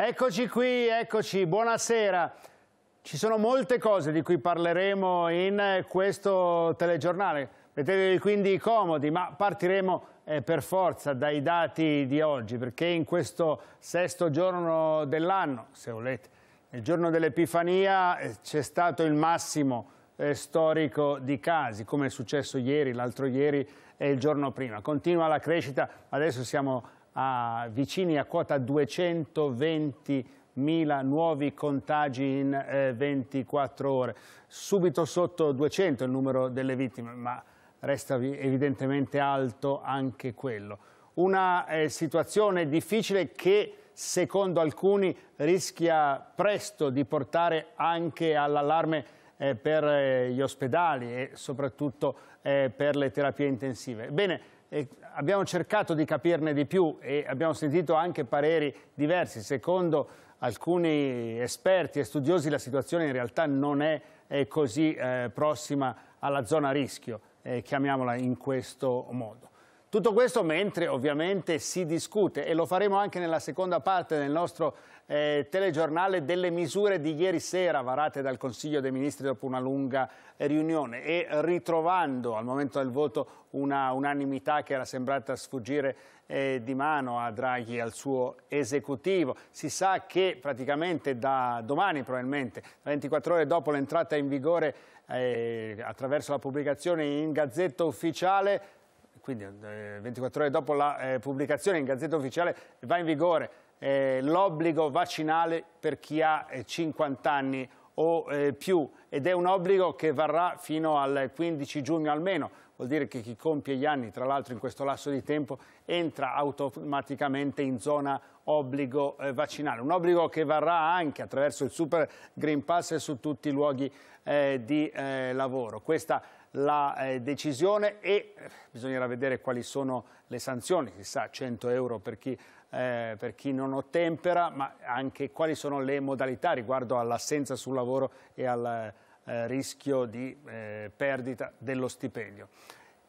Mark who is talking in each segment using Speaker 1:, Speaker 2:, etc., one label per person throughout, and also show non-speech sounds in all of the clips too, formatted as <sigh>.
Speaker 1: Eccoci qui, eccoci, buonasera. Ci sono molte cose di cui parleremo in questo telegiornale. Mettetevi quindi comodi, ma partiremo eh, per forza dai dati di oggi, perché in questo sesto giorno dell'anno, se volete, nel giorno dell'Epifania eh, c'è stato il massimo eh, storico di casi, come è successo ieri, l'altro ieri e il giorno prima. Continua la crescita, adesso siamo a vicini a quota 220 mila nuovi contagi in eh, 24 ore, subito sotto 200 il numero delle vittime, ma resta evidentemente alto anche quello. Una eh, situazione difficile che secondo alcuni rischia presto di portare anche all'allarme eh, per eh, gli ospedali e soprattutto eh, per le terapie intensive. Bene, e abbiamo cercato di capirne di più e abbiamo sentito anche pareri diversi. Secondo alcuni esperti e studiosi la situazione in realtà non è, è così eh, prossima alla zona rischio, eh, chiamiamola in questo modo. Tutto questo mentre ovviamente si discute e lo faremo anche nella seconda parte del nostro eh, telegiornale delle misure di ieri sera varate dal Consiglio dei Ministri dopo una lunga riunione e ritrovando al momento del voto una unanimità che era sembrata sfuggire eh, di mano a Draghi e al suo esecutivo. Si sa che praticamente da domani probabilmente, 24 ore dopo l'entrata in vigore eh, attraverso la pubblicazione in Gazzetta Ufficiale, quindi eh, 24 ore dopo la eh, pubblicazione in Gazzetta Ufficiale va in vigore eh, l'obbligo vaccinale per chi ha 50 eh, anni o eh, più ed è un obbligo che varrà fino al 15 giugno almeno, vuol dire che chi compie gli anni, tra l'altro in questo lasso di tempo, entra automaticamente in zona obbligo eh, vaccinale, un obbligo che varrà anche attraverso il Super Green Pass e su tutti i luoghi eh, di eh, lavoro. Questa la eh, decisione e eh, bisognerà vedere quali sono le sanzioni, chissà 100 euro per chi, eh, per chi non ottempera, ma anche quali sono le modalità riguardo all'assenza sul lavoro e al eh, rischio di eh, perdita dello stipendio.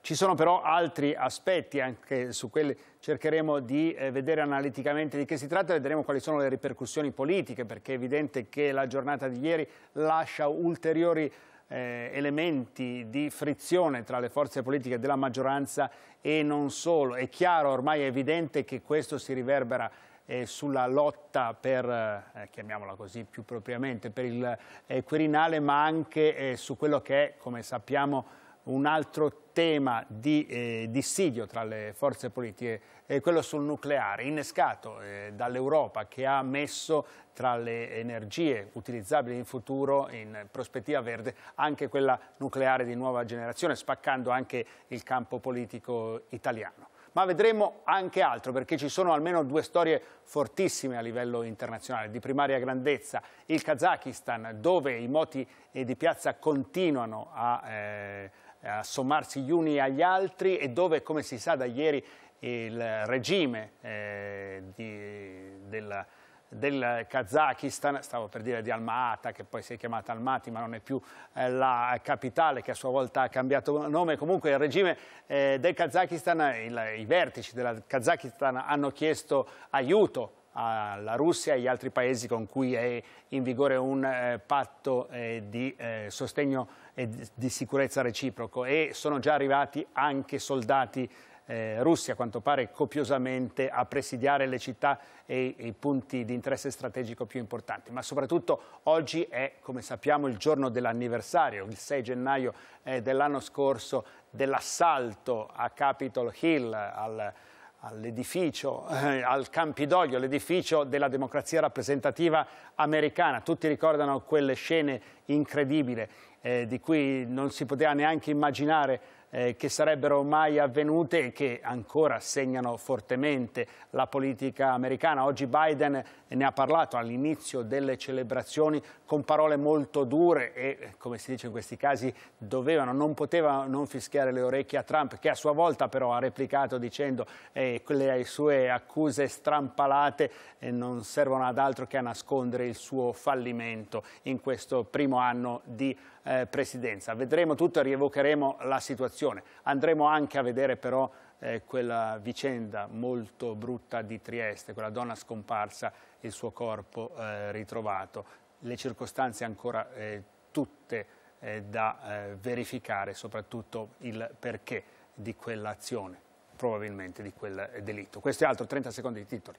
Speaker 1: Ci sono però altri aspetti, anche su quelli cercheremo di eh, vedere analiticamente di che si tratta, vedremo quali sono le ripercussioni politiche, perché è evidente che la giornata di ieri lascia ulteriori eh, elementi di frizione tra le forze politiche della maggioranza e non solo. È chiaro, ormai è evidente che questo si riverbera eh, sulla lotta per, eh, chiamiamola così più propriamente, per il eh, Quirinale, ma anche eh, su quello che è, come sappiamo, un altro tema di eh, dissidio tra le forze politiche eh, quello sul nucleare, innescato eh, dall'Europa che ha messo tra le energie utilizzabili in futuro, in prospettiva verde, anche quella nucleare di nuova generazione, spaccando anche il campo politico italiano. Ma vedremo anche altro, perché ci sono almeno due storie fortissime a livello internazionale, di primaria grandezza. Il Kazakistan, dove i moti di piazza continuano a... Eh, a sommarsi gli uni agli altri e dove, come si sa da ieri, il regime eh, di, della, del Kazakistan, stavo per dire di alma che poi si è chiamata Almaty, ma non è più eh, la capitale, che a sua volta ha cambiato nome. Comunque il regime eh, del Kazakistan, i vertici del Kazakistan hanno chiesto aiuto alla Russia e agli altri paesi con cui è in vigore un eh, patto di sostegno e di, di sicurezza reciproco e sono già arrivati anche soldati eh, Russia, a quanto pare copiosamente, a presidiare le città e i punti di interesse strategico più importanti. Ma soprattutto oggi è, come sappiamo, il giorno dell'anniversario, il 6 gennaio eh, dell'anno scorso, dell'assalto a Capitol Hill, al, all'edificio, eh, al Campidoglio, l'edificio della democrazia rappresentativa americana. Tutti ricordano quelle scene incredibili eh, di cui non si poteva neanche immaginare eh, che sarebbero mai avvenute e che ancora segnano fortemente la politica americana. Oggi Biden ne ha parlato all'inizio delle celebrazioni con parole molto dure e, come si dice in questi casi, dovevano, non poteva non fischiare le orecchie a Trump, che a sua volta però ha replicato dicendo che eh, le sue accuse strampalate eh, non servono ad altro che a nascondere il suo fallimento in questo primo anno di eh, presidenza. Vedremo tutto e rievocheremo la situazione. Andremo anche a vedere però eh, quella vicenda molto brutta di Trieste, quella donna scomparsa e il suo corpo eh, ritrovato. Le circostanze ancora eh, tutte eh, da eh, verificare, soprattutto il perché di quell'azione, probabilmente di quel delitto. Questo è altro, 30 secondi di titoli.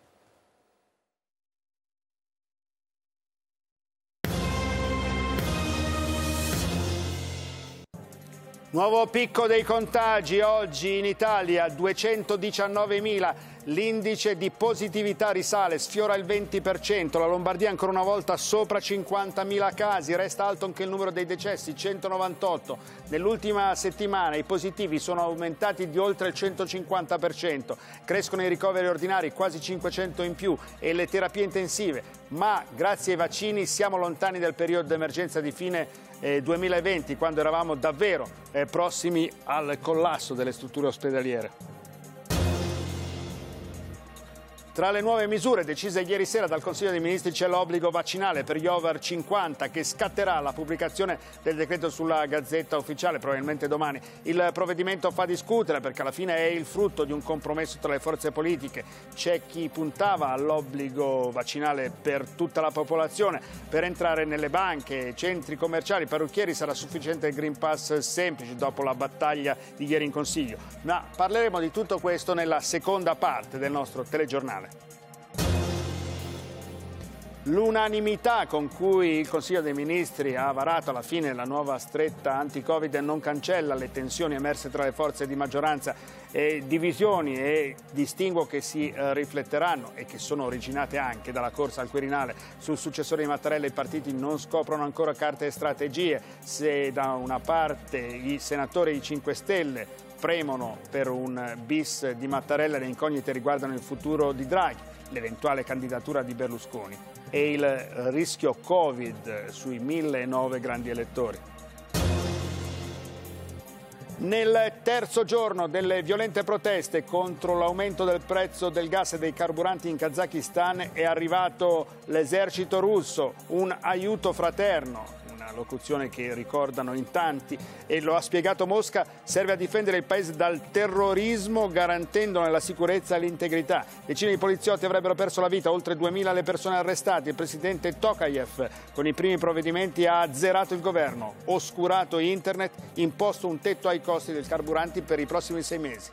Speaker 1: Nuovo picco dei contagi oggi in Italia, 219.000 l'indice di positività risale, sfiora il 20%, la Lombardia ancora una volta sopra 50.000 casi, resta alto anche il numero dei decessi, 198. Nell'ultima settimana i positivi sono aumentati di oltre il 150%, crescono i ricoveri ordinari quasi 500 in più e le terapie intensive, ma grazie ai vaccini siamo lontani dal periodo d'emergenza di fine 2020, eh, quando eravamo davvero eh, prossimi al collasso delle strutture ospedaliere. Tra le nuove misure decise ieri sera dal Consiglio dei Ministri c'è l'obbligo vaccinale per gli over 50 che scatterà la pubblicazione del decreto sulla Gazzetta Ufficiale probabilmente domani. Il provvedimento fa discutere perché alla fine è il frutto di un compromesso tra le forze politiche. C'è chi puntava all'obbligo vaccinale per tutta la popolazione, per entrare nelle banche, centri commerciali, parrucchieri sarà sufficiente il Green Pass semplice dopo la battaglia di ieri in Consiglio. Ma parleremo di tutto questo nella seconda parte del nostro telegiornale nazionale. L'unanimità con cui il Consiglio dei Ministri ha varato alla fine la nuova stretta anti-Covid non cancella le tensioni emerse tra le forze di maggioranza e divisioni e distinguo che si eh, rifletteranno e che sono originate anche dalla corsa al Quirinale sul successore di Mattarella i partiti non scoprono ancora carte e strategie se da una parte i senatori di 5 Stelle premono per un bis di Mattarella le incognite riguardano il futuro di Draghi, l'eventuale candidatura di Berlusconi e il rischio Covid sui 1009 grandi elettori. Nel terzo giorno delle violente proteste contro l'aumento del prezzo del gas e dei carburanti in Kazakistan è arrivato l'esercito russo, un aiuto fraterno locuzione che ricordano in tanti e lo ha spiegato Mosca, serve a difendere il paese dal terrorismo garantendone la sicurezza e l'integrità. Decine di poliziotti avrebbero perso la vita, oltre 2.000 le persone arrestate. Il presidente Tokayev con i primi provvedimenti ha azzerato il governo, oscurato internet, imposto un tetto ai costi del carburante per i prossimi sei mesi.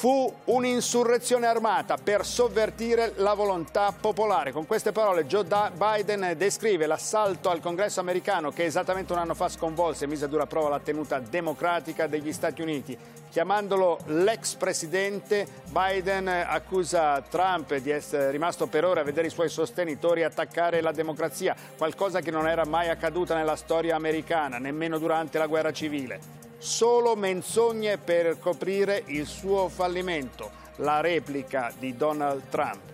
Speaker 1: Fu un'insurrezione armata per sovvertire la volontà popolare. Con queste parole Joe Biden descrive l'assalto al congresso americano che esattamente un anno fa sconvolse e mise a dura prova la tenuta democratica degli Stati Uniti. Chiamandolo l'ex presidente, Biden accusa Trump di essere rimasto per ora a vedere i suoi sostenitori attaccare la democrazia, qualcosa che non era mai accaduta nella storia americana, nemmeno durante la guerra civile solo menzogne per coprire il suo fallimento, la replica di Donald Trump.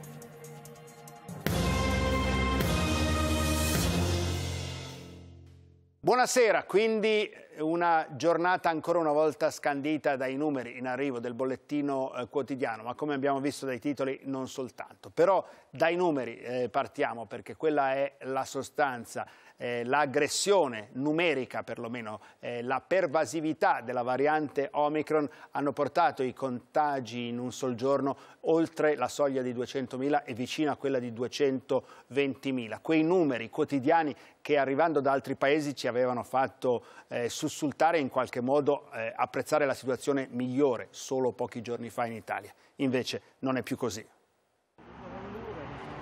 Speaker 1: Buonasera, quindi una giornata ancora una volta scandita dai numeri in arrivo del bollettino eh, quotidiano, ma come abbiamo visto dai titoli non soltanto. Però dai numeri eh, partiamo perché quella è la sostanza eh, l'aggressione numerica, perlomeno eh, la pervasività della variante Omicron hanno portato i contagi in un sol giorno oltre la soglia di 200.000 e vicino a quella di 220.000. Quei numeri quotidiani che arrivando da altri paesi ci avevano fatto eh, sussultare e in qualche modo eh, apprezzare la situazione migliore solo pochi giorni fa in Italia. Invece non è più così.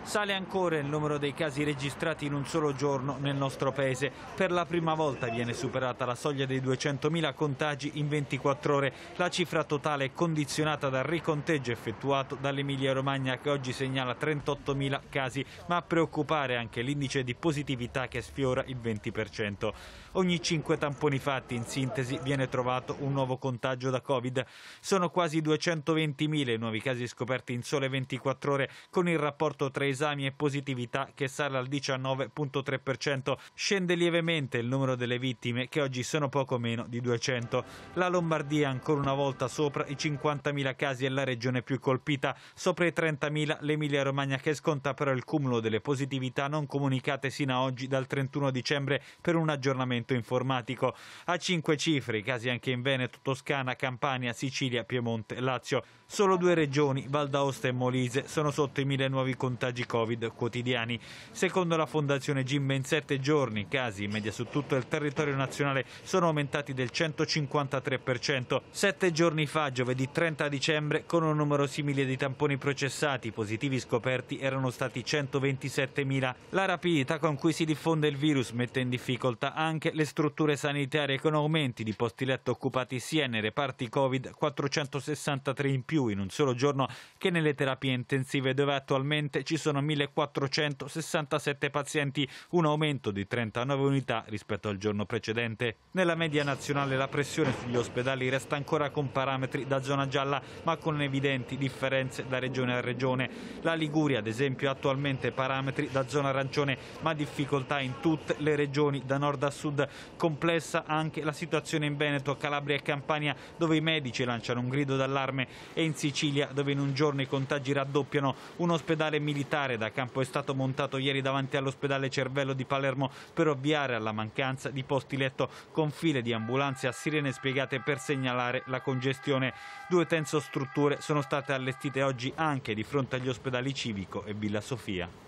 Speaker 2: Sale ancora il numero dei casi registrati in un solo giorno nel nostro paese. Per la prima volta viene superata la soglia dei 200.000 contagi in 24 ore. La cifra totale è condizionata dal riconteggio effettuato dall'Emilia Romagna che oggi segnala 38.000 casi, ma a preoccupare anche l'indice di positività che sfiora il 20%. Ogni 5 tamponi fatti, in sintesi, viene trovato un nuovo contagio da Covid. Sono quasi 220.000 i nuovi casi scoperti in sole 24 ore con il rapporto tra i esami e positività che sale al 19.3%. Scende lievemente il numero delle vittime che oggi sono poco meno di 200. La Lombardia ancora una volta sopra i 50.000 casi è la regione più colpita, sopra i 30.000 l'Emilia Romagna che sconta però il cumulo delle positività non comunicate sino a oggi dal 31 dicembre per un aggiornamento informatico. A 5 cifre i casi anche in Veneto, Toscana, Campania, Sicilia, Piemonte, Lazio. Solo due regioni, Val d'Aosta e Molise, sono sotto i 1.000 nuovi contagi contagi Covid quotidiani. Secondo la Fondazione Gimbe in sette giorni i casi in media su tutto il territorio nazionale sono aumentati del 153%. Sette giorni fa, giovedì 30 dicembre, con un numero simile di tamponi processati, i positivi scoperti erano stati 127.000. La rapidità con cui si diffonde il virus mette in difficoltà anche le strutture sanitarie con aumenti di posti letto occupati sia nei reparti Covid 463 in più in un solo giorno che nelle terapie intensive dove attualmente ci sono sono 1.467 pazienti, un aumento di 39 unità rispetto al giorno precedente. Nella media nazionale la pressione sugli ospedali resta ancora con parametri da zona gialla, ma con evidenti differenze da regione a regione. La Liguria, ad esempio, ha attualmente parametri da zona arancione, ma difficoltà in tutte le regioni da nord a sud. Complessa anche la situazione in Veneto, Calabria e Campania, dove i medici lanciano un grido d'allarme, e in Sicilia, dove in un giorno i contagi raddoppiano. Un ospedale militare militare da campo è stato montato ieri davanti all'ospedale Cervello di Palermo per ovviare alla mancanza di posti letto con file di ambulanze a sirene spiegate per segnalare la congestione. Due tensostrutture sono state allestite oggi anche di fronte agli ospedali Civico e Villa Sofia.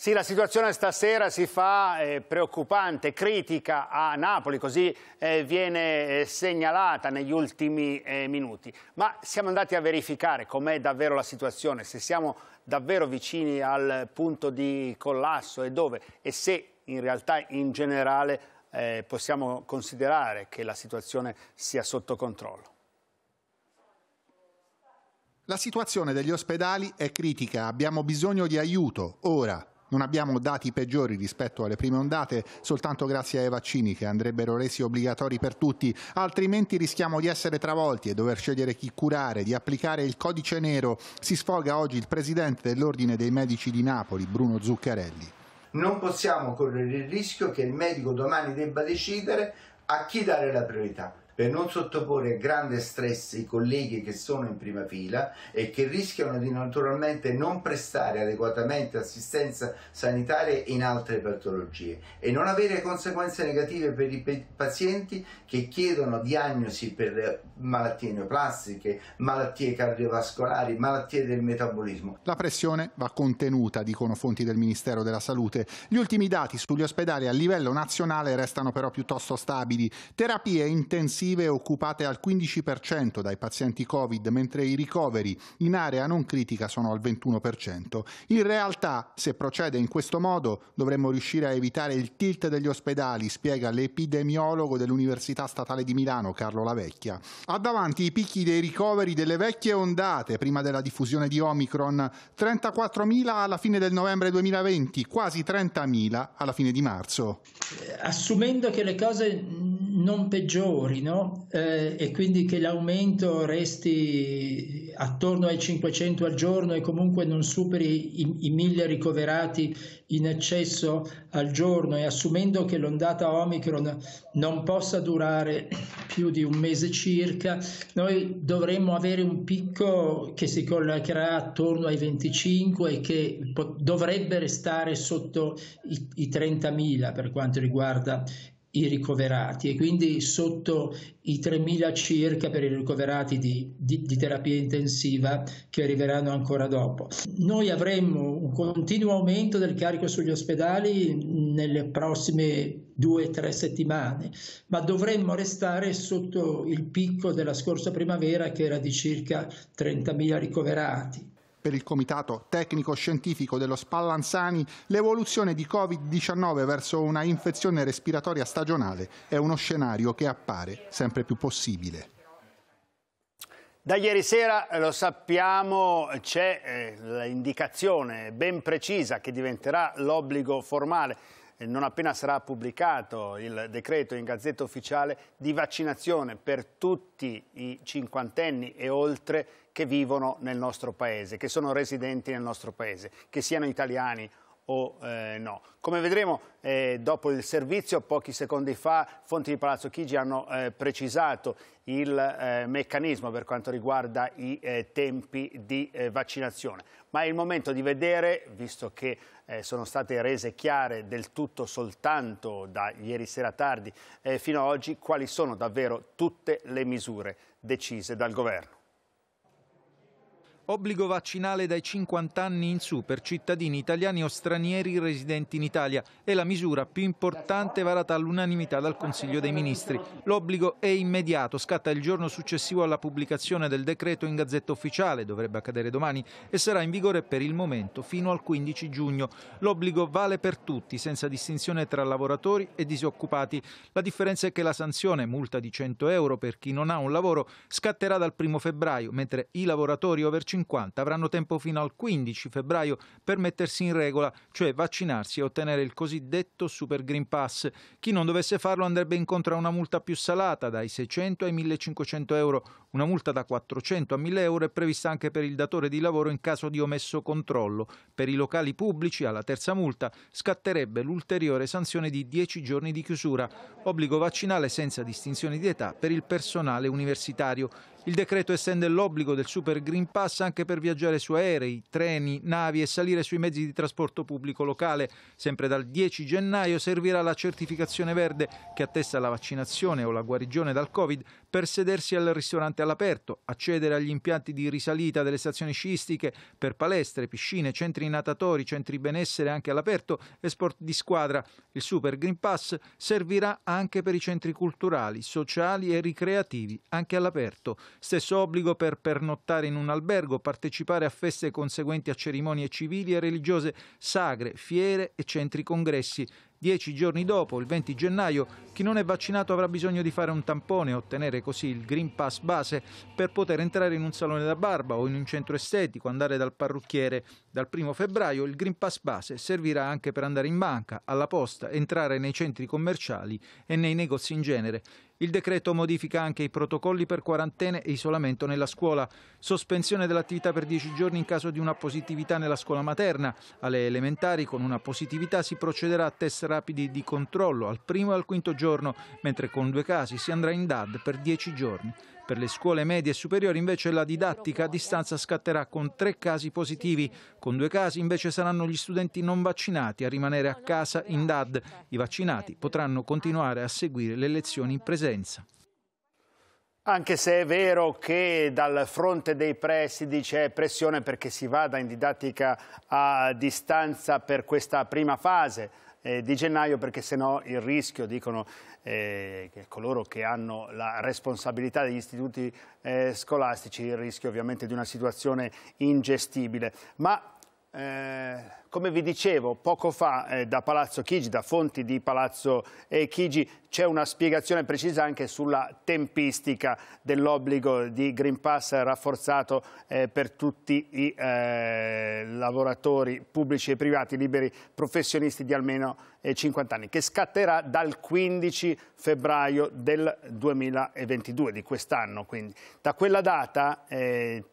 Speaker 1: Sì, la situazione stasera si fa eh, preoccupante, critica a Napoli, così eh, viene eh, segnalata negli ultimi eh, minuti. Ma siamo andati a verificare com'è davvero la situazione, se siamo davvero vicini al punto di collasso e dove e se in realtà in generale eh, possiamo considerare che la situazione sia sotto
Speaker 3: controllo. La situazione degli ospedali è critica, abbiamo bisogno di aiuto, ora. Non abbiamo dati peggiori rispetto alle prime ondate, soltanto grazie ai vaccini che andrebbero resi obbligatori per tutti, altrimenti rischiamo di essere travolti e dover scegliere chi curare, di applicare il codice nero. Si sfoga oggi il presidente dell'Ordine dei Medici di Napoli, Bruno Zuccarelli. Non possiamo correre il rischio che il medico domani debba decidere a chi dare la priorità per non sottoporre a grande stress i colleghi che sono in prima fila e che rischiano di naturalmente non prestare adeguatamente assistenza sanitaria in altre patologie e non avere conseguenze negative per i pazienti che chiedono diagnosi per malattie neoplastiche, malattie cardiovascolari, malattie del metabolismo. La pressione va contenuta, dicono fonti del Ministero della Salute. Gli ultimi dati sugli ospedali a livello nazionale restano però piuttosto stabili. Terapie intensive intensive occupate al 15% dai pazienti Covid, mentre i ricoveri in area non critica sono al 21%. In realtà, se procede in questo modo, dovremmo riuscire a evitare il tilt degli ospedali, spiega l'epidemiologo dell'Università Statale di Milano, Carlo Lavecchia. Ha davanti i picchi dei ricoveri delle vecchie ondate, prima della diffusione di Omicron, 34.000 alla fine del novembre 2020, quasi 30.000 alla fine di marzo.
Speaker 4: Assumendo che le cose non peggiorino, eh, e quindi che l'aumento resti attorno ai 500 al giorno e comunque non superi i, i 1000 ricoverati in eccesso al giorno e assumendo che l'ondata Omicron non possa durare più di un mese circa, noi dovremmo avere un picco che si collocherà attorno ai 25 e che dovrebbe restare sotto i, i 30.000 per quanto riguarda i ricoverati e quindi sotto i 3.000 circa per i ricoverati di, di, di, terapia intensiva che arriveranno ancora dopo. Noi avremo un continuo aumento del carico sugli ospedali nelle prossime due o tre settimane, ma dovremmo restare sotto il picco della scorsa primavera che era di circa 30.000 ricoverati per il
Speaker 3: Comitato Tecnico-Scientifico dello Spallanzani l'evoluzione di Covid-19 verso una infezione respiratoria stagionale è uno scenario che appare sempre più possibile.
Speaker 1: Da ieri sera, eh, lo sappiamo, c'è eh, l'indicazione ben precisa che diventerà l'obbligo formale non appena sarà pubblicato il decreto in Gazzetta Ufficiale di vaccinazione per tutti i cinquantenni e oltre che vivono nel nostro Paese, che sono residenti nel nostro Paese, che siano italiani o eh, no. Come vedremo eh, dopo il servizio, pochi secondi fa, fonti di Palazzo Chigi hanno eh, precisato il eh, meccanismo per quanto riguarda i eh, tempi di eh, vaccinazione. Ma è il momento di vedere, visto che eh, sono state rese chiare del tutto soltanto da ieri sera tardi eh, fino ad oggi, quali sono davvero tutte le misure decise dal governo.
Speaker 5: Obbligo vaccinale dai 50 anni in su per cittadini italiani o stranieri residenti in Italia è la misura più importante varata all'unanimità dal Consiglio dei Ministri. L'obbligo è immediato, scatta il giorno successivo alla pubblicazione del decreto in Gazzetta Ufficiale, dovrebbe accadere domani, e sarà in vigore per il momento fino al 15 giugno. L'obbligo vale per tutti, senza distinzione tra lavoratori e disoccupati. La differenza è che la sanzione, multa di 100 euro per chi non ha un lavoro, scatterà dal 1 febbraio, mentre i lavoratori over 50 50 avranno tempo fino al 15 febbraio per mettersi in regola, cioè vaccinarsi e ottenere il cosiddetto Super Green Pass. Chi non dovesse farlo andrebbe incontro a una multa più salata dai 600 ai 1500 euro, una multa da 400 a 1000 euro è prevista anche per il datore di lavoro in caso di omesso controllo. Per i locali pubblici, alla terza multa, scatterebbe l'ulteriore sanzione di 10 giorni di chiusura, obbligo vaccinale senza distinzione di età per il personale universitario. Il decreto estende l'obbligo del Super Green Pass anche per viaggiare su aerei, treni, navi e salire sui mezzi di trasporto pubblico locale. Sempre dal 10 gennaio servirà la certificazione verde che attesta la vaccinazione o la guarigione dal Covid per sedersi al ristorante all'aperto, accedere agli impianti di risalita delle stazioni sciistiche per palestre, piscine, centri natatori, centri benessere anche all'aperto e sport di squadra. Il Super Green Pass servirà anche per i centri culturali, sociali e ricreativi, anche all'aperto. Stesso obbligo per pernottare in un albergo, partecipare a feste conseguenti a cerimonie civili e religiose, sagre, fiere e centri congressi. Dieci giorni dopo, il 20 gennaio, chi non è vaccinato avrà bisogno di fare un tampone e ottenere così il Green Pass base per poter entrare in un salone da barba o in un centro estetico, andare dal parrucchiere. Dal 1 febbraio il Green Pass base servirà anche per andare in banca, alla posta, entrare nei centri commerciali e nei negozi in genere. Il decreto modifica anche i protocolli per quarantene e isolamento nella scuola, sospensione dell'attività per 10 giorni in caso di una positività nella scuola materna, alle elementari con una positività si procederà a test rapidi di controllo al primo e al quinto giorno, mentre con due casi si andrà in DAD per 10 giorni. Per le scuole medie e superiori invece la didattica a distanza scatterà con tre casi positivi, con due casi invece saranno gli studenti non vaccinati a rimanere a casa in DAD. I vaccinati potranno continuare a seguire le lezioni in presenza.
Speaker 1: Anche se è vero che dal fronte dei presidi c'è pressione perché si vada in didattica a distanza per questa prima fase, eh, di gennaio perché sennò il rischio, dicono eh, che coloro che hanno la responsabilità degli istituti eh, scolastici, il rischio ovviamente di una situazione ingestibile. Ma eh, come vi dicevo poco fa eh, da Palazzo Chigi, da fonti di Palazzo eh, Chigi, c'è una spiegazione precisa anche sulla tempistica dell'obbligo di Green Pass rafforzato eh, per tutti i eh, lavoratori pubblici e privati, liberi professionisti di almeno 50 eh, anni, che scatterà dal 15 febbraio del 2022, di quest'anno. Quindi. Da quella data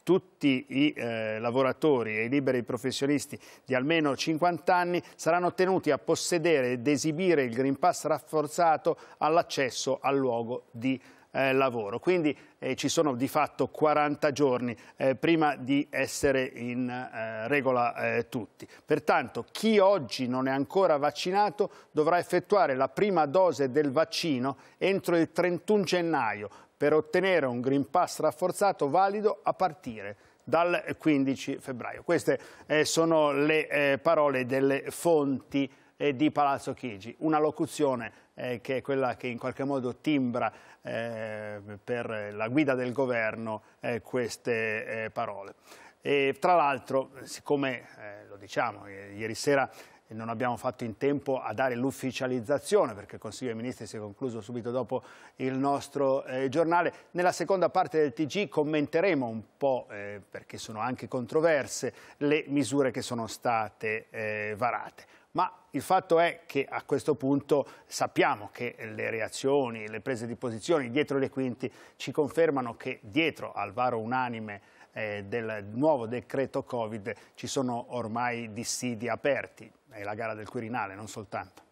Speaker 1: tutti i lavoratori e i liberi professionisti di almeno almeno 50 anni saranno tenuti a possedere ed esibire il Green Pass rafforzato all'accesso al luogo di eh, lavoro. Quindi eh, ci sono di fatto 40 giorni eh, prima di essere in eh, regola eh, tutti. Pertanto chi oggi non è ancora vaccinato dovrà effettuare la prima dose del vaccino entro il 31 gennaio per ottenere un Green Pass rafforzato valido a partire dal 15 febbraio. Queste eh, sono le eh, parole delle fonti eh, di Palazzo Chigi, una locuzione eh, che è quella che in qualche modo timbra eh, per la guida del governo eh, queste parole. E, tra l'altro, siccome, lo diciamo, ieri sera non abbiamo fatto in tempo a dare l'ufficializzazione perché il Consiglio dei Ministri si è concluso subito dopo il nostro eh, giornale. Nella seconda parte del TG commenteremo un po', eh, perché sono anche controverse, le misure che sono state eh, varate. Ma il fatto è che a questo punto sappiamo che le reazioni, le prese di posizione dietro le quinte ci confermano che dietro al varo unanime eh, del nuovo decreto Covid ci sono ormai dissidi aperti è la gara del Quirinale, non soltanto.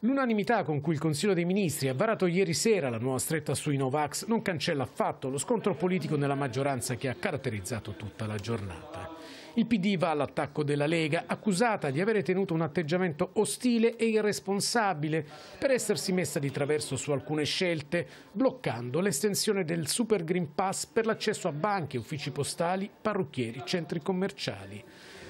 Speaker 6: L'unanimità con cui il Consiglio dei Ministri ha varato ieri sera la nuova stretta sui Novax non cancella affatto lo scontro politico nella maggioranza che ha caratterizzato tutta la giornata. Il PD va all'attacco della Lega, accusata di avere tenuto un atteggiamento ostile e irresponsabile per essersi messa di traverso su alcune scelte, bloccando l'estensione del Super Green Pass per l'accesso a banche, uffici postali, parrucchieri, centri commerciali.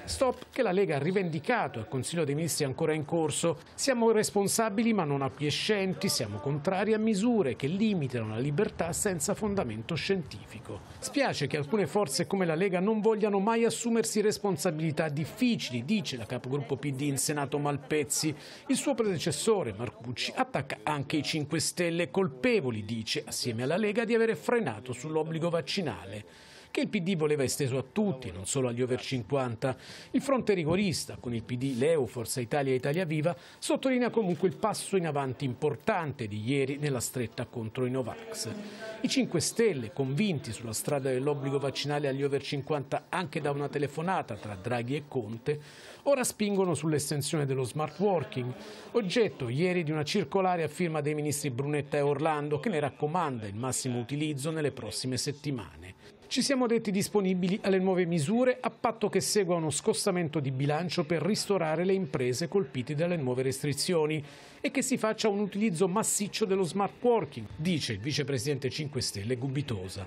Speaker 6: Stop che la Lega ha rivendicato al Consiglio dei Ministri ancora in corso. Siamo responsabili ma non acquiescenti, siamo contrari a misure che limitano la libertà senza fondamento scientifico. Spiace che alcune forze come la Lega non vogliano mai assumersi responsabilità difficili, dice la capogruppo PD in Senato Malpezzi. Il suo predecessore Marcucci attacca anche i 5 Stelle colpevoli, dice, assieme alla Lega, di avere frenato sull'obbligo vaccinale che il PD voleva esteso a tutti, non solo agli over 50. Il fronte rigorista, con il PD, Leo, Forza Italia e Italia Viva, sottolinea comunque il passo in avanti importante di ieri nella stretta contro i Novax. I 5 Stelle, convinti sulla strada dell'obbligo vaccinale agli over 50 anche da una telefonata tra Draghi e Conte, ora spingono sull'estensione dello smart working, oggetto ieri di una circolare a firma dei ministri Brunetta e Orlando che ne raccomanda il massimo utilizzo nelle prossime settimane. Ci siamo detti disponibili alle nuove misure a patto che segua uno scostamento di bilancio per ristorare le imprese colpite dalle nuove restrizioni e che si faccia un utilizzo massiccio dello smart working, dice il vicepresidente 5 Stelle Gubitosa.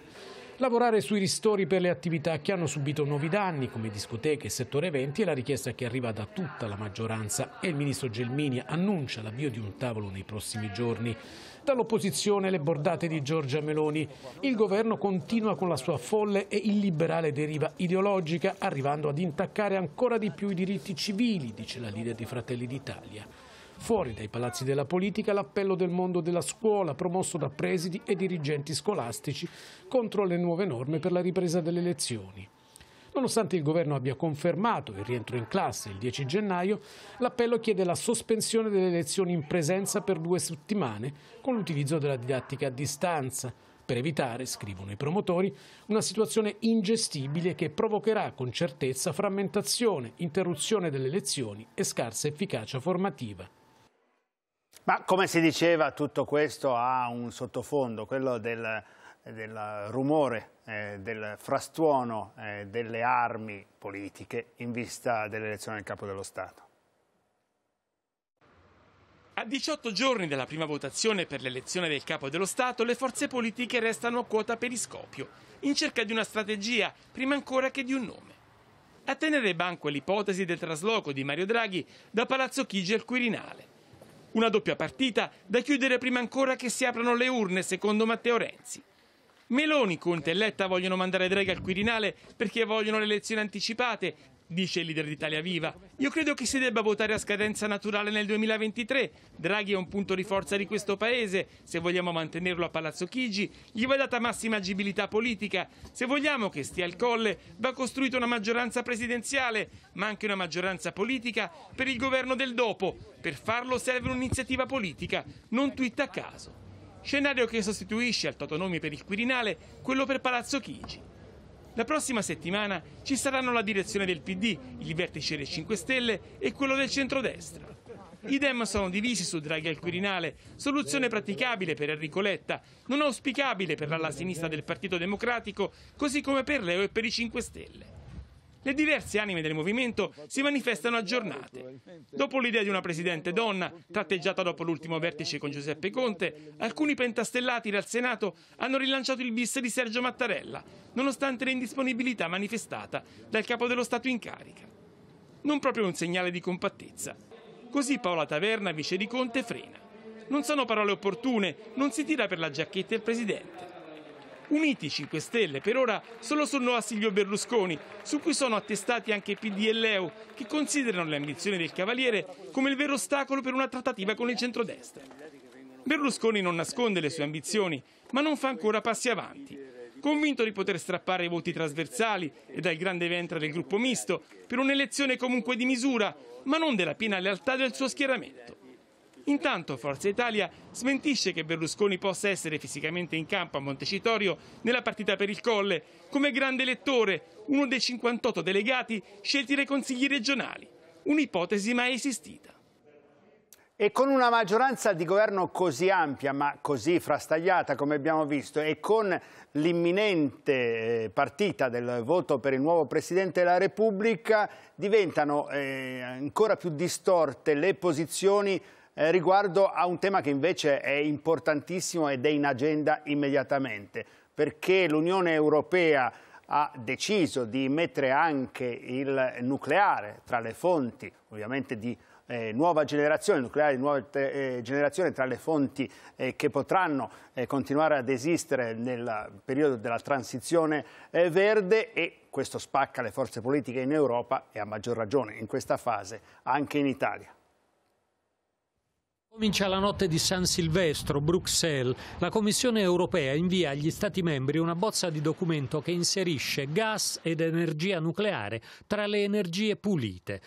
Speaker 6: Lavorare sui ristori per le attività che hanno subito nuovi danni, come discoteche e settore eventi, è la richiesta che arriva da tutta la maggioranza e il ministro Gelmini annuncia l'avvio di un tavolo nei prossimi giorni. Dall'opposizione le bordate di Giorgia Meloni. Il governo continua con la sua folle e illiberale deriva ideologica, arrivando ad intaccare ancora di più i diritti civili, dice la leader dei Fratelli d'Italia. Fuori dai palazzi della politica l'appello del mondo della scuola promosso da presidi e dirigenti scolastici contro le nuove norme per la ripresa delle lezioni. Nonostante il governo abbia confermato il rientro in classe il 10 gennaio, l'appello chiede la sospensione delle lezioni in presenza per due settimane con l'utilizzo della didattica a distanza per evitare, scrivono i promotori, una situazione ingestibile che provocherà con certezza frammentazione, interruzione delle lezioni e scarsa efficacia formativa.
Speaker 1: Ma come si diceva, tutto questo ha un sottofondo, quello del del rumore, eh, del frastuono eh, delle armi politiche in vista dell'elezione del capo dello Stato.
Speaker 7: A 18 giorni dalla prima votazione per l'elezione del capo dello Stato, le forze politiche restano a quota periscopio, in cerca di una strategia, prima ancora che di un nome. A tenere banco l'ipotesi del trasloco di Mario Draghi da Palazzo Chigi al Quirinale. Una doppia partita da chiudere prima ancora che si aprano le urne, secondo Matteo Renzi. Meloni, Conte e Letta vogliono mandare Draghi al Quirinale perché vogliono le elezioni anticipate, dice il leader d'Italia Viva. Io credo che si debba votare a scadenza naturale nel 2023. Draghi è un punto di forza di questo Paese. Se vogliamo mantenerlo a Palazzo Chigi, gli va data massima agibilità politica. Se vogliamo che stia al colle, va costruita una maggioranza presidenziale, ma anche una maggioranza politica per il governo del dopo. Per farlo serve un'iniziativa politica, non tweet a caso scenario che sostituisce al Totonomi per il Quirinale quello per Palazzo Chigi. La prossima settimana ci saranno la direzione del PD, il vertice dei 5 Stelle e quello del centrodestra. I Dem sono divisi su Draghi al Quirinale, soluzione praticabile per Enrico Letta, non auspicabile per l'ala sinistra del Partito Democratico, così come per Leo e per i 5 Stelle. Le diverse anime del movimento si manifestano a giornate. Dopo l'idea di una presidente donna, tratteggiata dopo l'ultimo vertice con Giuseppe Conte, alcuni pentastellati dal Senato hanno rilanciato il bis di Sergio Mattarella, nonostante l'indisponibilità manifestata dal capo dello Stato in carica. Non proprio un segnale di compattezza. Così Paola Taverna, vice di Conte, frena. Non sono parole opportune, non si tira per la giacchetta il presidente. Uniti 5 Stelle per ora solo sul no a Silvio Berlusconi, su cui sono attestati anche PD e Leo, che considerano le ambizioni del Cavaliere come il vero ostacolo per una trattativa con il centrodestra. Berlusconi non nasconde le sue ambizioni, ma non fa ancora passi avanti convinto di poter strappare i voti trasversali e dal grande ventre del gruppo misto per un'elezione comunque di misura, ma non della piena lealtà del suo schieramento. Intanto Forza Italia smentisce che Berlusconi possa essere fisicamente in campo a Montecitorio nella partita per il Colle, come grande elettore, uno dei 58 delegati scelti dai consigli regionali. Un'ipotesi mai esistita.
Speaker 1: E con una maggioranza di governo così ampia, ma così frastagliata come abbiamo visto, e con l'imminente eh, partita del voto per il nuovo Presidente della Repubblica, diventano eh, ancora più distorte le posizioni eh, riguardo a un tema che invece è importantissimo ed è in agenda immediatamente, perché l'Unione Europea ha deciso di mettere anche il nucleare tra le fonti, ovviamente di eh, nuova generazione, nucleare di nuova eh, generazione tra le fonti eh, che potranno eh, continuare ad esistere nel periodo della transizione eh, verde e questo spacca le forze politiche in Europa e a maggior ragione in questa fase anche in Italia.
Speaker 8: Comincia la notte di San Silvestro, Bruxelles. La Commissione europea invia agli Stati membri una bozza di documento che inserisce gas ed energia nucleare tra le energie pulite.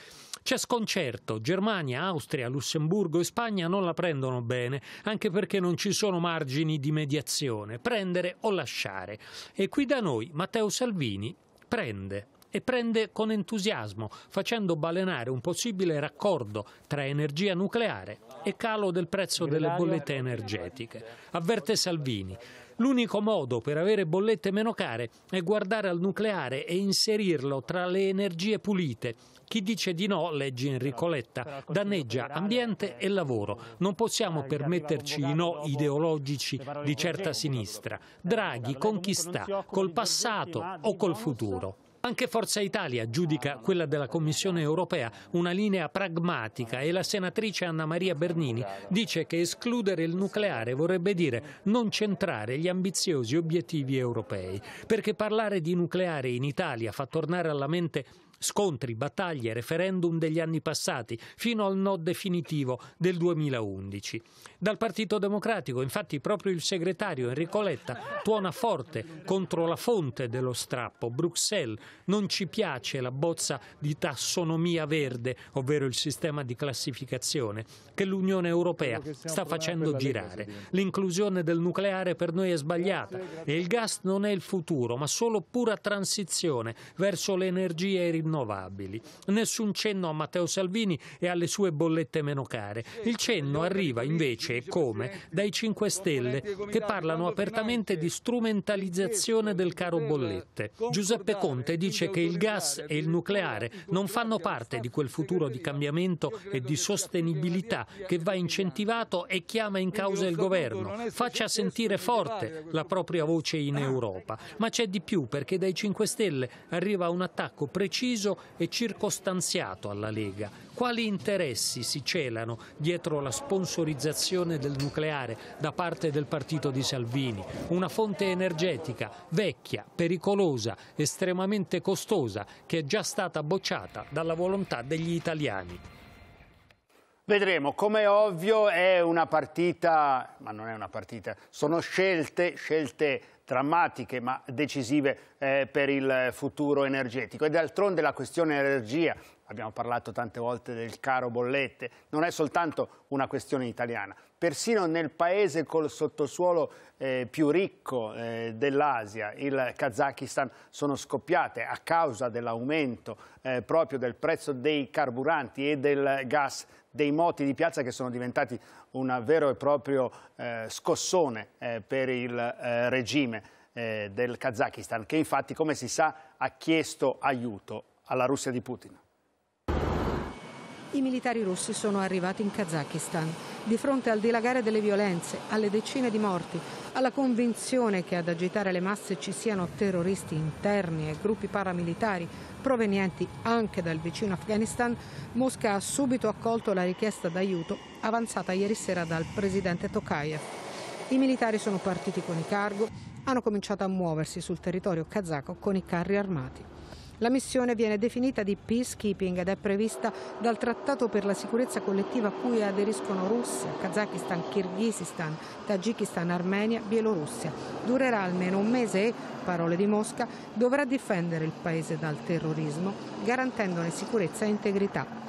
Speaker 8: C'è sconcerto, Germania, Austria, Lussemburgo e Spagna non la prendono bene, anche perché non ci sono margini di mediazione, prendere o lasciare. E qui da noi Matteo Salvini prende e prende con entusiasmo, facendo balenare un possibile raccordo tra energia nucleare e calo del prezzo delle bollette energetiche. Avverte Salvini. L'unico modo per avere bollette meno care è guardare al nucleare e inserirlo tra le energie pulite. Chi dice di no, legge Enrico Letta, danneggia ambiente e lavoro. Non possiamo ah, permetterci i no ideologici di certa sinistra. Eh, Draghi con chi sta? col passato o col futuro. Anche Forza Italia giudica quella della Commissione europea una linea pragmatica e la senatrice Anna Maria Bernini dice che escludere il nucleare vorrebbe dire non centrare gli ambiziosi obiettivi europei, perché parlare di nucleare in Italia fa tornare alla mente Scontri, battaglie, referendum degli anni passati, fino al no definitivo del 2011. Dal Partito Democratico, infatti, proprio il segretario Enrico Letta tuona forte contro la fonte dello strappo, Bruxelles. Non ci piace la bozza di tassonomia verde, ovvero il sistema di classificazione, che l'Unione Europea sta facendo girare. L'inclusione del nucleare per noi è sbagliata e il gas non è il futuro, ma solo pura transizione verso le energie rinnovabili rinnovabili. Nessun cenno a Matteo Salvini e alle sue bollette meno care. Il cenno arriva invece, e come, dai 5 Stelle, che parlano apertamente di strumentalizzazione del caro bollette. Giuseppe Conte dice che il gas e il nucleare non fanno parte di quel futuro di cambiamento e di sostenibilità che va incentivato e chiama in causa il governo. Faccia sentire forte la propria voce in Europa. Ma c'è di più perché dai 5 Stelle arriva un attacco preciso preciso e circostanziato alla Lega. Quali interessi si celano dietro la sponsorizzazione del nucleare da parte del partito di Salvini? Una fonte energetica vecchia, pericolosa, estremamente costosa, che è già stata bocciata dalla volontà degli italiani.
Speaker 1: Vedremo, come ovvio è una partita, ma non è una partita, sono scelte, scelte drammatiche ma decisive eh, per il futuro energetico. E d'altronde la questione energia, abbiamo parlato tante volte del caro bollette, non è soltanto una questione italiana. Persino nel paese col sottosuolo eh, più ricco eh, dell'Asia, il Kazakistan, sono scoppiate a causa dell'aumento eh, proprio del prezzo dei carburanti e del gas dei moti di piazza che sono diventati un vero e proprio eh, scossone eh, per il eh, regime eh, del Kazakistan, che infatti, come si sa, ha chiesto aiuto alla Russia di Putin
Speaker 9: i militari russi sono arrivati in Kazakistan. Di fronte al dilagare delle violenze, alle decine di morti, alla convinzione che ad agitare le masse ci siano terroristi interni e gruppi paramilitari provenienti anche dal vicino Afghanistan, Mosca ha subito accolto la richiesta d'aiuto avanzata ieri sera dal presidente Tokayev. I militari sono partiti con i cargo, hanno cominciato a muoversi sul territorio kazako con i carri armati. La missione viene definita di peacekeeping ed è prevista dal Trattato per la sicurezza collettiva a cui aderiscono Russia, Kazakistan, Kirghizistan, Tagikistan, Armenia, Bielorussia. Durerà almeno un mese e, parole di Mosca, dovrà difendere il paese dal terrorismo, garantendone sicurezza e integrità.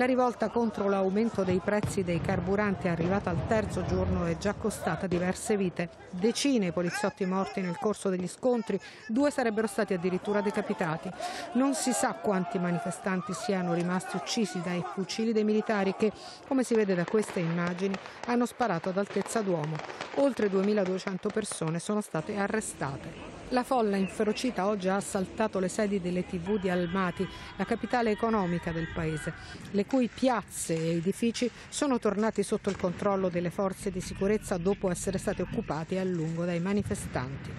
Speaker 9: La rivolta contro l'aumento dei prezzi dei carburanti arrivata al terzo giorno è già costata diverse vite. Decine i poliziotti morti nel corso degli scontri, due sarebbero stati addirittura decapitati. Non si sa quanti manifestanti siano rimasti uccisi dai fucili dei militari che, come si vede da queste immagini, hanno sparato ad altezza d'uomo. Oltre 2200 persone sono state arrestate. La folla inferocita oggi ha assaltato le sedi delle tv di Almaty, la capitale economica del paese, le cui piazze e edifici sono tornati sotto il controllo delle forze di sicurezza dopo essere state occupate a lungo dai manifestanti.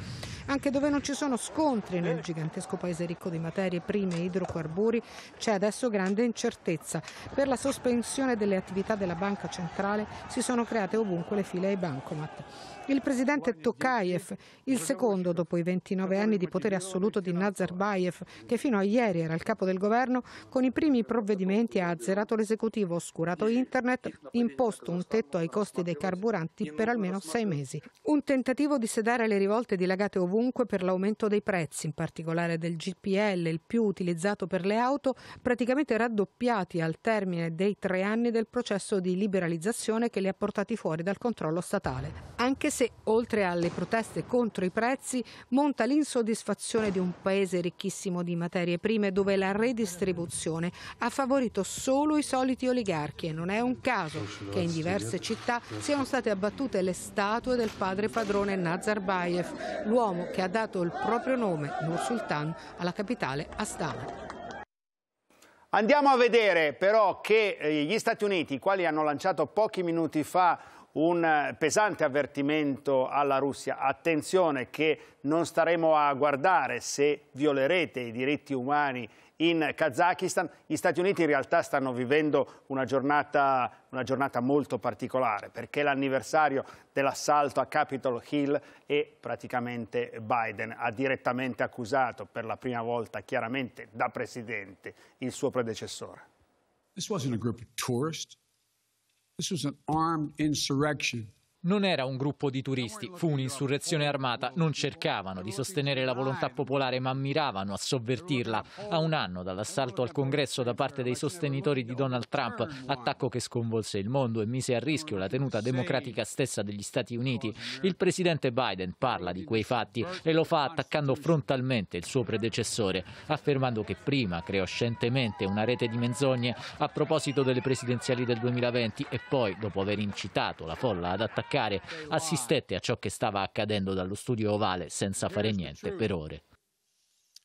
Speaker 9: Anche dove non ci sono scontri nel gigantesco paese ricco di materie prime e idrocarburi, c'è adesso grande incertezza. Per la sospensione delle attività della banca centrale si sono create ovunque le file ai bancomat il presidente Tokayev, il secondo dopo i 29 anni di potere assoluto di Nazarbayev, che fino a ieri era il capo del governo, con i primi provvedimenti ha azzerato l'esecutivo, oscurato internet, imposto un tetto ai costi dei carburanti per almeno sei mesi. Un tentativo di sedare le rivolte dilagate ovunque per l'aumento dei prezzi, in particolare del GPL, il più utilizzato per le auto, praticamente raddoppiati al termine dei tre anni del processo di liberalizzazione che li ha portati fuori dal controllo statale. Anche se se oltre alle proteste contro i prezzi monta l'insoddisfazione di un paese ricchissimo di materie prime dove la redistribuzione ha favorito solo i soliti oligarchi e non è un caso che in diverse città siano state abbattute le statue del padre padrone Nazarbayev, l'uomo che ha dato il proprio nome, Nur Sultan, alla capitale Astana.
Speaker 1: Andiamo a vedere però che eh, gli Stati Uniti, i quali hanno lanciato pochi minuti fa un pesante avvertimento alla Russia. Attenzione che non staremo a guardare se violerete i diritti umani in Kazakistan. Gli Stati Uniti in realtà stanno vivendo una giornata, una giornata molto particolare perché l'anniversario dell'assalto a Capitol Hill e praticamente Biden ha direttamente accusato per la prima volta chiaramente da presidente il suo predecessore.
Speaker 6: This wasn't a group of tourists. This was an armed insurrection.
Speaker 4: Non era un gruppo di turisti, fu un'insurrezione armata, non cercavano di sostenere la volontà popolare ma miravano a sovvertirla. A un anno dall'assalto al congresso da parte dei sostenitori di Donald Trump, attacco che sconvolse il mondo e mise a rischio la tenuta democratica stessa degli Stati Uniti, il presidente Biden parla di quei fatti e lo fa attaccando frontalmente il suo predecessore, affermando che prima creò scientemente una rete di menzogne a proposito delle presidenziali del 2020 e poi, dopo aver incitato la folla ad attaccare, attaccare, assistette a ciò che stava accadendo dallo studio ovale senza fare niente per ore.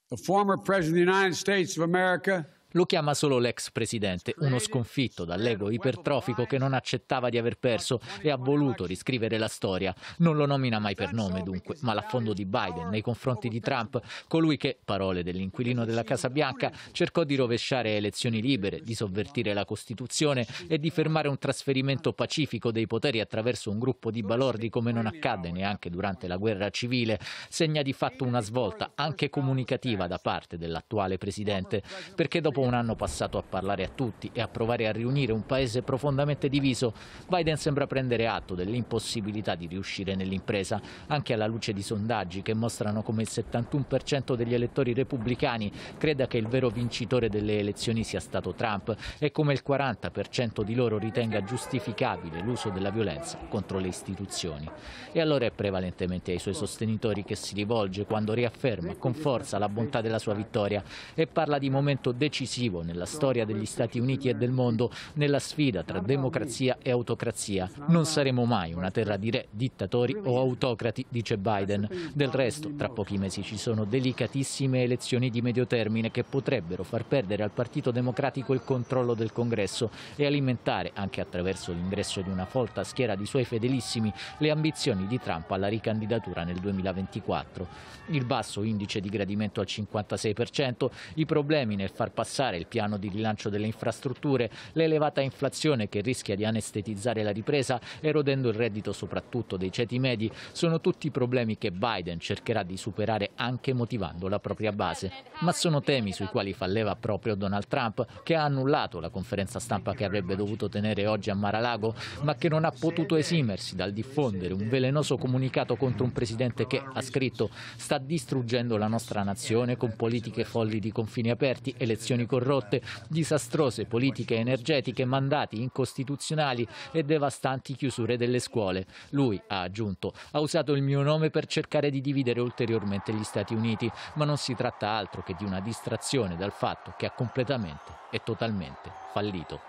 Speaker 4: The former President of the United States of America lo chiama solo l'ex presidente, uno sconfitto dall'ego ipertrofico che non accettava di aver perso e ha voluto riscrivere la storia. Non lo nomina mai per nome dunque, ma l'affondo di Biden nei confronti di Trump, colui che, parole dell'inquilino della Casa Bianca, cercò di rovesciare elezioni libere, di sovvertire la Costituzione e di fermare un trasferimento pacifico dei poteri attraverso un gruppo di balordi come non accadde neanche eh. durante la guerra civile, segna di fatto una svolta anche comunicativa da parte dell'attuale presidente, perché dopo dopo un anno passato a parlare a tutti e a provare a riunire un paese profondamente diviso, Biden sembra prendere atto dell'impossibilità di riuscire nell'impresa, anche alla luce di sondaggi che mostrano come il 71% degli elettori repubblicani creda che il vero vincitore delle elezioni sia stato Trump e come il 40% di loro ritenga giustificabile l'uso della violenza contro le istituzioni. E allora è prevalentemente ai suoi sostenitori che si rivolge quando riafferma con forza la bontà della sua vittoria e parla di momento decisivo decisivo nella storia degli Stati Uniti e del mondo, nella sfida tra democrazia e autocrazia. Non saremo mai una terra di re, dittatori o autocrati, dice Biden. Del resto, tra pochi mesi ci sono delicatissime elezioni di medio termine che potrebbero far perdere al Partito Democratico il controllo del Congresso e alimentare, anche attraverso l'ingresso di una folta schiera di suoi fedelissimi, le ambizioni di Trump alla ricandidatura nel 2024. Il basso indice di gradimento al 56%, i problemi nel far passare passare, il piano di rilancio delle infrastrutture, l'elevata inflazione che rischia di anestetizzare la ripresa erodendo il reddito soprattutto dei ceti medi, sono tutti problemi che Biden cercherà di superare anche motivando la propria base. Ma sono temi sui quali fa leva proprio Donald Trump, che ha annullato la conferenza stampa che avrebbe dovuto tenere oggi a Mar-a-Lago, ma che non ha potuto esimersi dal diffondere un velenoso comunicato contro un presidente che, ha scritto, sta distruggendo la nostra nazione con politiche folli di confini aperti, elezioni corrotte, disastrose politiche energetiche, mandati incostituzionali e devastanti chiusure delle scuole. Lui, ha aggiunto, ha usato il mio nome per cercare di dividere ulteriormente gli Stati Uniti, ma non si tratta altro che di una distrazione dal fatto che ha completamente e totalmente fallito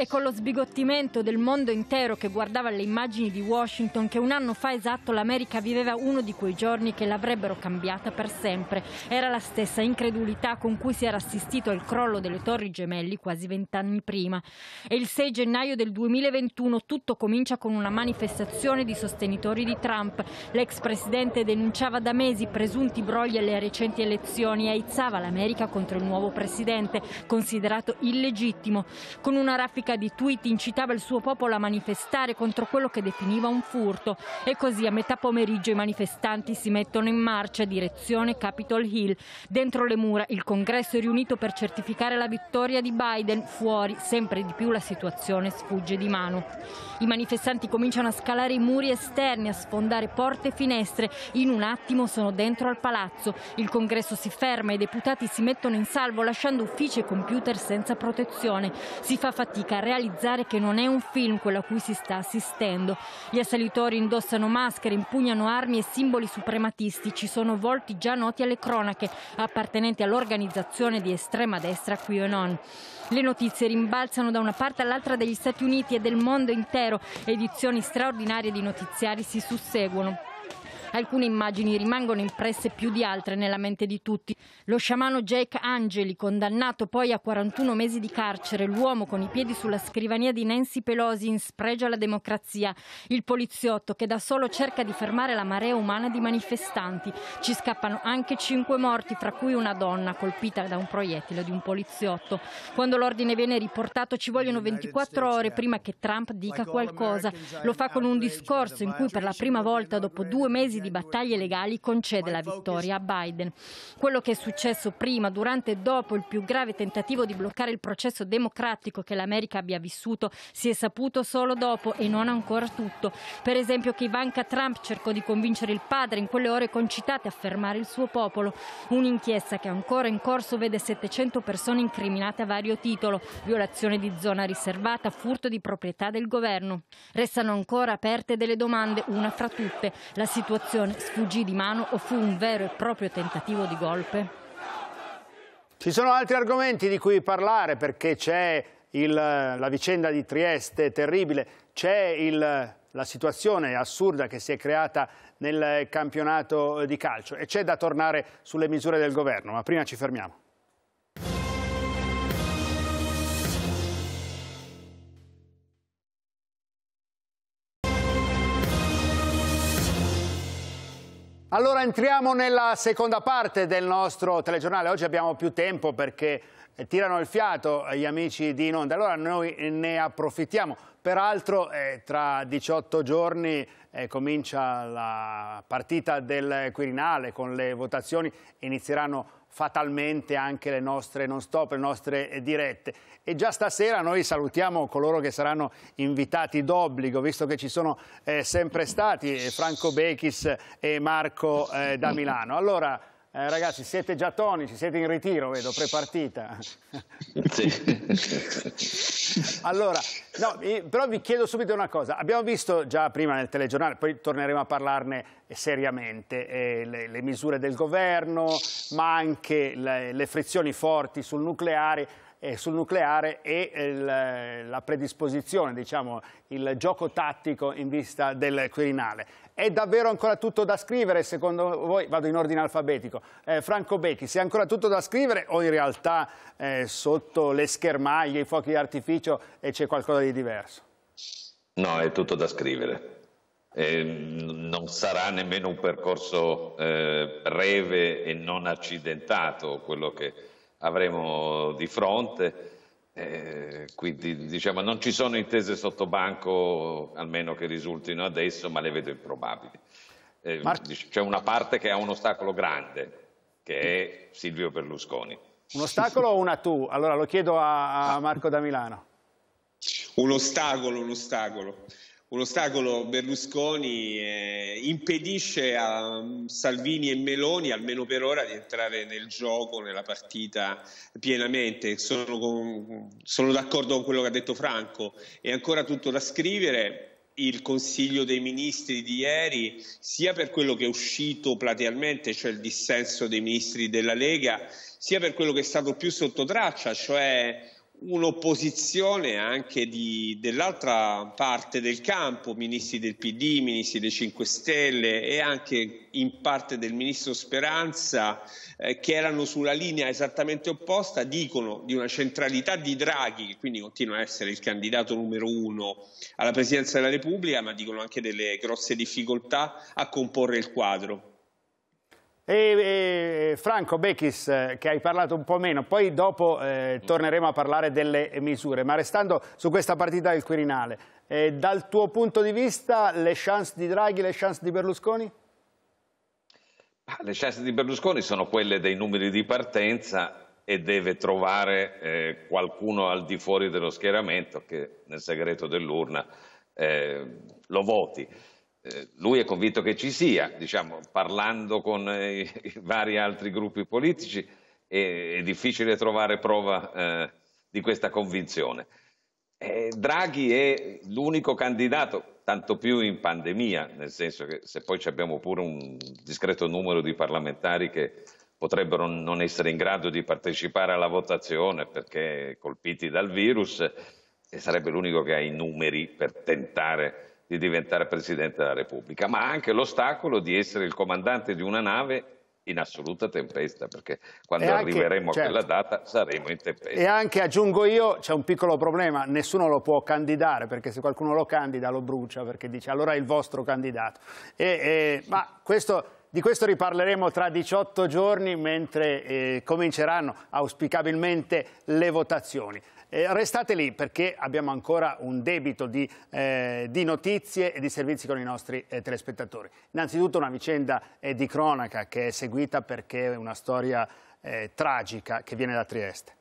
Speaker 10: e con lo sbigottimento del mondo intero che guardava le immagini di Washington che un anno fa esatto l'America viveva uno di quei giorni che l'avrebbero cambiata per sempre. Era la stessa incredulità con cui si era assistito al crollo delle Torri Gemelli quasi vent'anni prima. E il 6 gennaio del 2021 tutto comincia con una manifestazione di sostenitori di Trump. L'ex presidente denunciava da mesi presunti brogli alle recenti elezioni e aizzava l'America contro il nuovo presidente, considerato illegittimo. Con una raffica ricca di tweet incitava il suo popolo a manifestare contro quello che definiva un furto e così a metà pomeriggio i manifestanti si mettono in marcia direzione Capitol Hill. Dentro le mura il congresso è riunito per certificare la vittoria di Biden, fuori sempre di più la situazione sfugge di mano. I manifestanti cominciano a scalare i muri esterni, a sfondare porte e finestre, in un attimo sono dentro al palazzo. Il congresso si ferma e i deputati si mettono in salvo lasciando uffici e computer senza protezione. Si fa fatica a realizzare che non è un film quello a cui si sta assistendo. Gli assalitori indossano maschere, impugnano armi e simboli suprematistici, sono volti già noti alle cronache appartenenti all'organizzazione di estrema destra QAnon. Le notizie rimbalzano da una parte all'altra degli Stati Uniti e del mondo intero, edizioni straordinarie di notiziari si susseguono. Alcune immagini rimangono impresse più di altre nella mente di tutti. Lo sciamano Jake Angeli, condannato poi a 41 mesi di carcere, l'uomo con i piedi sulla scrivania di Nancy Pelosi in spregio alla democrazia, il poliziotto che da solo cerca di fermare la marea umana di manifestanti. Ci scappano anche cinque morti, fra cui una donna colpita da un proiettile di un poliziotto. Quando l'ordine viene riportato ci vogliono 24 ore prima che Trump dica qualcosa. Lo fa con un discorso in cui per la prima volta dopo due mesi di battaglie legali concede la vittoria a Biden. Quello che è successo prima, durante e dopo il più grave tentativo di bloccare il processo democratico che l'America abbia vissuto si è saputo solo dopo e non ancora tutto. Per esempio che Ivanka Trump cercò di convincere il padre in quelle ore concitate a fermare il suo popolo. Un'inchiesta che ancora in corso vede 700 persone incriminate a vario titolo, violazione di zona riservata, furto di proprietà del governo. Restano ancora aperte delle domande, una fra tutte, la situazione azione sfuggì di mano o fu un vero e proprio tentativo di golpe?
Speaker 1: Ci sono altri argomenti di cui parlare perché c'è la vicenda di Trieste terribile, c'è la situazione assurda che si è creata nel campionato di calcio e c'è da tornare sulle misure del governo, ma prima ci fermiamo. Allora entriamo nella seconda parte del nostro telegiornale. Oggi abbiamo più tempo perché eh, tirano il fiato gli amici di Inonda. Allora noi ne approfittiamo. Peraltro eh, tra 18 giorni eh, comincia la partita del Quirinale con le votazioni inizieranno fatalmente anche le nostre non stop, le nostre eh, dirette. E già stasera noi salutiamo coloro che saranno invitati d'obbligo, visto che ci sono eh, sempre stati eh, Franco Bechis e Marco eh, da Milano. Allora, eh, ragazzi, siete già tonici, siete in ritiro, vedo, prepartita. <laughs> Sì. allora, no, però vi chiedo subito una cosa. Abbiamo visto già prima nel telegiornale, poi torneremo a parlarne seriamente, eh, le, le, misure del governo, ma anche le, le frizioni forti sul nucleare eh, sul nucleare e eh, il, la predisposizione, diciamo, il gioco tattico in vista del Quirinale è davvero ancora tutto da scrivere, secondo voi? Vado in ordine alfabetico. Eh, Franco Becchi, se è ancora tutto da scrivere o in realtà eh, sotto le schermaglie, i fuochi d'artificio e c'è qualcosa di diverso?
Speaker 11: No, è tutto da scrivere. Eh, non sarà nemmeno un percorso eh, breve e non accidentato quello che avremo di fronte eh, quindi diciamo non ci sono intese sotto banco, almeno che risultino adesso, ma le vedo improbabili. Eh, c'è una parte che ha un ostacolo grande, che è Silvio Berlusconi. Un
Speaker 1: ostacolo o una tu? Allora lo chiedo a, a Marco da Milano.
Speaker 12: Un ostacolo, un ostacolo un ostacolo Berlusconi eh, impedisce a Salvini e Meloni, almeno per ora, di entrare nel gioco, nella partita pienamente. Sono, sono d'accordo con quello che ha detto Franco. È ancora tutto da scrivere il Consiglio dei Ministri di ieri, sia per quello che è uscito platealmente, cioè il dissenso dei ministri della Lega, sia per quello che è stato più sotto traccia, cioè un'opposizione anche di, dell'altra parte del campo, ministri del PD, ministri dei 5 Stelle e anche in parte del ministro Speranza eh, che erano sulla linea esattamente opposta, dicono di una centralità di Draghi, che quindi continua a essere il candidato numero uno alla presidenza della Repubblica, ma dicono anche delle grosse difficoltà a comporre il quadro.
Speaker 1: E, e, Franco Bechis, eh, che hai parlato un po' meno, poi dopo eh, torneremo a parlare delle misure, ma restando su questa partita del Quirinale, eh, dal tuo punto di vista le chance di Draghi, le chance di Berlusconi?
Speaker 11: Le chance di Berlusconi sono quelle dei numeri di partenza e deve trovare eh, qualcuno al di fuori dello schieramento che nel segreto dell'urna eh, lo voti. Eh, lui è convinto che ci sia, diciamo, parlando con eh, i, vari altri gruppi politici è, è difficile trovare prova eh, di questa convinzione. Eh, Draghi è l'unico candidato, tanto più in pandemia, nel senso che se poi abbiamo pure un discreto numero di parlamentari che potrebbero non essere in grado di partecipare alla votazione perché colpiti dal virus, e eh, sarebbe l'unico che ha i numeri per tentare di diventare Presidente della Repubblica, ma anche l'ostacolo di essere il comandante di una nave in assoluta tempesta, perché quando anche, arriveremo certo. a quella certo. data saremo in tempesta. E
Speaker 1: anche, aggiungo io, c'è un piccolo problema, nessuno lo può candidare, perché se qualcuno lo candida lo brucia, perché dice allora è il vostro candidato. E, e, ma questo... Di questo riparleremo tra 18 giorni mentre eh, cominceranno auspicabilmente le votazioni. Eh, restate lì perché abbiamo ancora un debito di, eh, di notizie e di servizi con i nostri eh, telespettatori. Innanzitutto una vicenda eh, di cronaca che è seguita perché è una storia eh, tragica che viene da Trieste.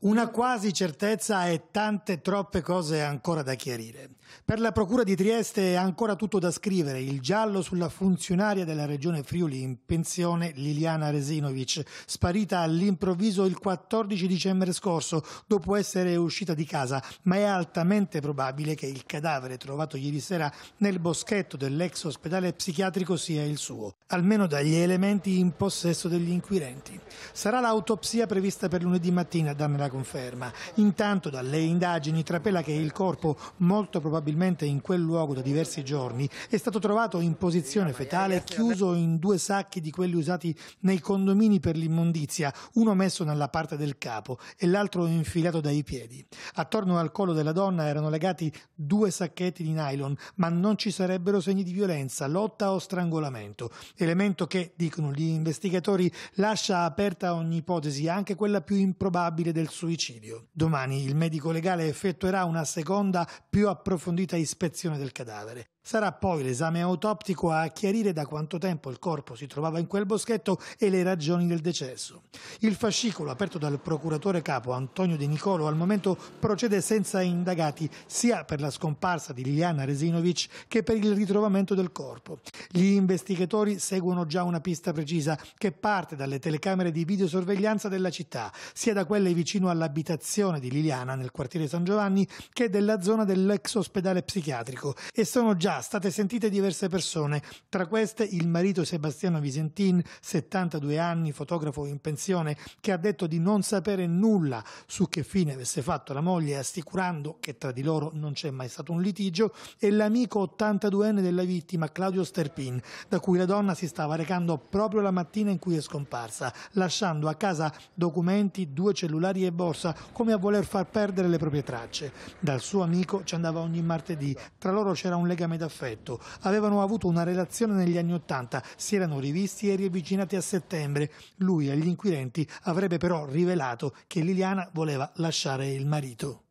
Speaker 13: Una quasi certezza e tante troppe cose ancora da chiarire. Per la Procura di Trieste è ancora tutto da scrivere, il giallo sulla funzionaria della Regione Friuli in pensione Liliana Resinovic, sparita all'improvviso il 14 dicembre scorso dopo essere uscita di casa, ma è altamente probabile che il cadavere trovato ieri sera nel boschetto dell'ex ospedale psichiatrico sia il suo, almeno dagli elementi in possesso degli inquirenti. Sarà l'autopsia prevista per lunedì mattina a darne la conferma. Intanto dalle indagini trapela che il corpo molto probabilmente probabilmente in quel luogo da diversi giorni, è stato trovato in posizione fetale, chiuso in due sacchi di quelli usati nei condomini per l'immondizia, uno messo nella parte del capo e l'altro infilato dai piedi. Attorno al collo della donna erano legati due sacchetti di nylon, ma non ci sarebbero segni di violenza, lotta o strangolamento, elemento che, dicono gli investigatori, lascia aperta ogni ipotesi, anche quella più improbabile del suicidio. Domani il medico legale effettuerà una seconda più approfondita un'approfondita ispezione del cadavere. Sarà poi l'esame autoptico a chiarire da quanto tempo il corpo si trovava in quel boschetto e le ragioni del decesso. Il fascicolo aperto dal procuratore capo Antonio De Nicolo al momento procede senza indagati sia per la scomparsa di Liliana Resinovic che per il ritrovamento del corpo. Gli investigatori seguono già una pista precisa che parte dalle telecamere di videosorveglianza della città, sia da quelle vicino all'abitazione di Liliana nel quartiere San Giovanni che della zona dell'ex ospedale psichiatrico e sono già state sentite diverse persone, tra queste il marito Sebastiano Visentin, 72 anni, fotografo in pensione, che ha detto di non sapere nulla su che fine avesse fatto la moglie, assicurando che tra di loro non c'è mai stato un litigio, e l'amico 82enne della vittima, Claudio Sterpin, da cui la donna si stava recando proprio la mattina in cui è scomparsa, lasciando a casa documenti, due cellulari e borsa, come a voler far perdere le proprie tracce. Dal suo amico ci andava ogni martedì, tra loro c'era un legame d'affetto. Avevano avuto una relazione negli anni Ottanta, si erano rivisti e riavvicinati a settembre. Lui agli inquirenti avrebbe però rivelato che Liliana voleva lasciare il marito.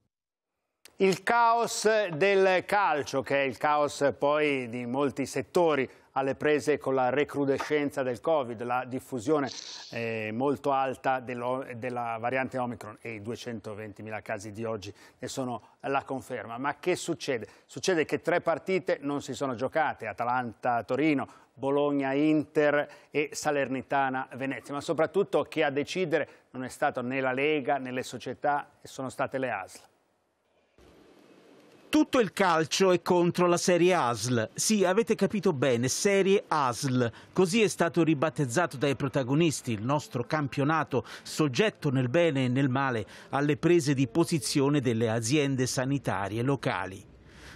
Speaker 1: Il caos del calcio, che è il caos poi di molti settori alle prese con la recrudescenza del Covid, la diffusione eh, molto alta della variante Omicron e i 220.000 casi di oggi ne sono la conferma. Ma che succede? Succede che tre partite non si sono giocate, Atalanta-Torino, Bologna-Inter e Salernitana-Venezia, ma soprattutto che a decidere non è stato né la Lega né le società, sono state le ASL.
Speaker 14: Tutto il calcio è contro la serie ASL. Sì, avete capito bene, serie ASL. Così è stato ribattezzato dai protagonisti il nostro campionato, soggetto nel bene e nel male alle prese di posizione delle aziende sanitarie locali.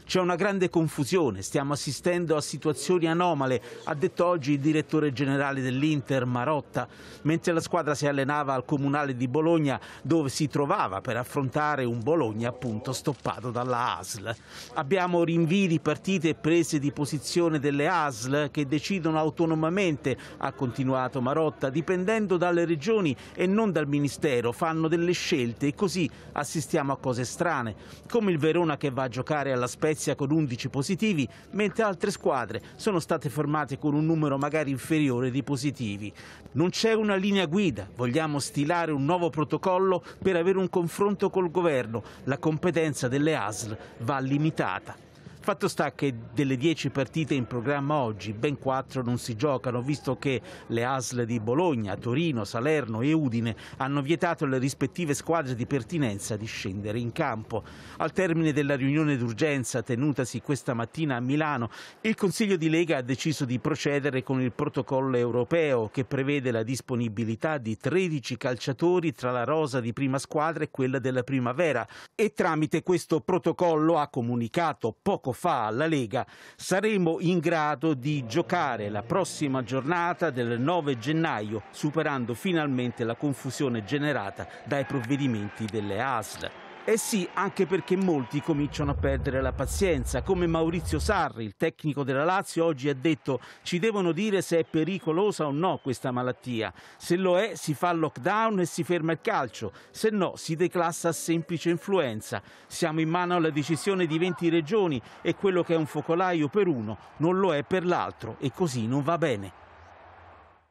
Speaker 14: C'è una grande confusione, stiamo assistendo a situazioni anomale, ha detto oggi il direttore generale dell'Inter Marotta, mentre la squadra si allenava al comunale di Bologna dove si trovava per affrontare un Bologna appunto stoppato dalla ASL. Abbiamo rinvii di partite e prese di posizione delle ASL che decidono autonomamente, ha continuato Marotta, dipendendo dalle regioni e non dal Ministero, fanno delle scelte e così assistiamo a cose strane, come il Verona che va a giocare alla Spezia Spezia con 11 positivi, mentre altre squadre sono state formate con un numero magari inferiore di positivi. Non c'è una linea guida, vogliamo stilare un nuovo protocollo per avere un confronto col governo. La competenza delle ASL va limitata. Fatto sta che delle 10 partite in programma oggi, ben 4 non si giocano, visto che le ASL di Bologna, Torino, Salerno e Udine hanno vietato alle rispettive squadre di pertinenza di scendere in campo. Al termine della riunione d'urgenza tenutasi questa mattina a Milano, il Consiglio di Lega ha deciso di procedere con il protocollo europeo che prevede la disponibilità di 13 calciatori tra la rosa di prima squadra e quella della primavera e tramite questo protocollo ha comunicato poco fa alla Lega, saremo in grado di giocare la prossima giornata del 9 gennaio, superando finalmente la confusione generata dai provvedimenti delle ASL. Eh sì, anche perché molti cominciano a perdere la pazienza, come Maurizio Sarri, il tecnico della Lazio, oggi ha detto ci devono dire se è pericolosa o no questa malattia. Se lo è si fa lockdown e si ferma il calcio, se no si declassa a semplice influenza. Siamo in mano alla decisione di 20 regioni e quello che è un focolaio per uno non lo è per l'altro e così non va bene.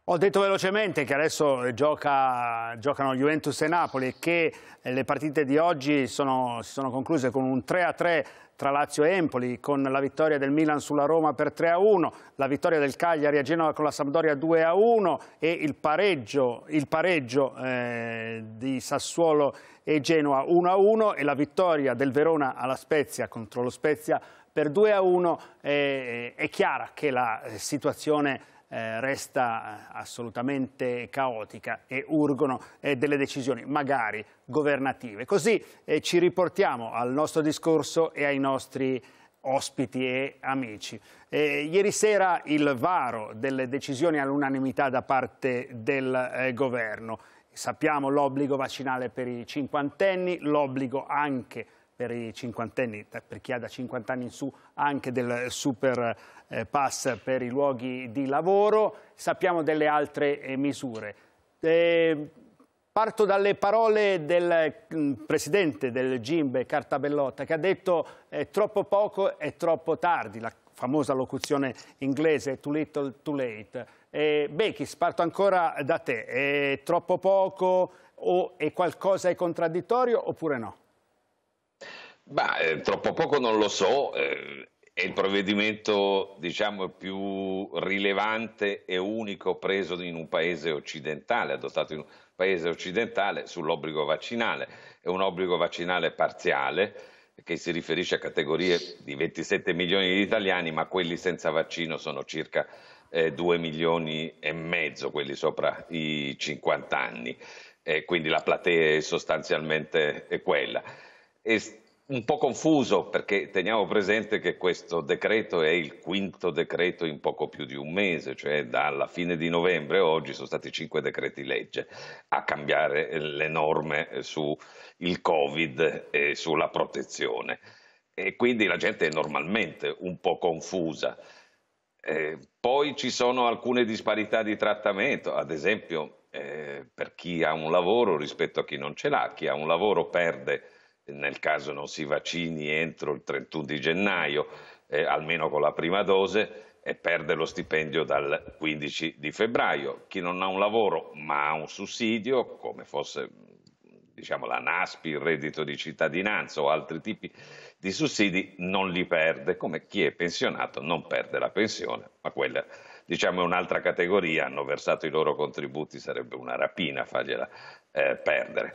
Speaker 1: Ho detto velocemente che adesso gioca, giocano Juventus e Napoli e che eh, le partite di oggi sono, si sono concluse con un 3-3 tra Lazio e Empoli, con la vittoria del Milan sulla Roma per 3-1, la vittoria del Cagliari a Genova con la Sampdoria 2-1 e il pareggio, il pareggio eh, di Sassuolo e Genoa 1-1 e la vittoria del Verona alla Spezia contro lo Spezia per 2-1. Eh, è chiara che la eh, situazione eh, resta assolutamente caotica e urgono eh, delle decisioni, magari governative. Così eh, ci riportiamo al nostro discorso e ai nostri ospiti e amici. Eh, ieri sera il varo delle decisioni all'unanimità da parte del eh, governo. Sappiamo l'obbligo vaccinale per i cinquantenni, l'obbligo anche per i cinquantenni, per chi ha da 50 anni in su, anche del super eh, pass per i luoghi di lavoro. Sappiamo delle altre eh, misure. Eh, parto dalle parole del mm, presidente del GIMBE, Cartabellotta, che ha detto eh, troppo poco e troppo tardi, la famosa locuzione inglese too little too late. Eh, Bechis, parto ancora da te, è troppo poco o è qualcosa di contraddittorio oppure no?
Speaker 11: Beh, eh, troppo poco non lo so, eh, è il provvedimento diciamo, più rilevante e unico preso in un paese occidentale, adottato in un paese occidentale sull'obbligo vaccinale. È un obbligo vaccinale parziale che si riferisce a categorie di 27 milioni di italiani, ma quelli senza vaccino sono circa eh, 2 milioni e mezzo, quelli sopra i 50 anni. Eh, quindi la platea è sostanzialmente quella. E un po' confuso perché teniamo presente che questo decreto è il quinto decreto in poco più di un mese, cioè dalla fine di novembre oggi sono stati cinque decreti legge a cambiare le norme sul Covid e sulla protezione e quindi la gente è normalmente un po' confusa. Eh, poi ci sono alcune disparità di trattamento, ad esempio eh, per chi ha un lavoro rispetto a chi non ce l'ha, chi ha un lavoro perde nel caso non si vaccini entro il 31 di gennaio, eh, almeno con la prima dose, e perde lo stipendio dal 15 di febbraio. Chi non ha un lavoro ma ha un sussidio, come fosse diciamo, la NASPI, il reddito di cittadinanza o altri tipi di sussidi, non li perde, come chi è pensionato non perde la pensione, ma quella diciamo, è un'altra categoria, hanno versato i loro contributi, sarebbe una rapina fargliela eh, perdere.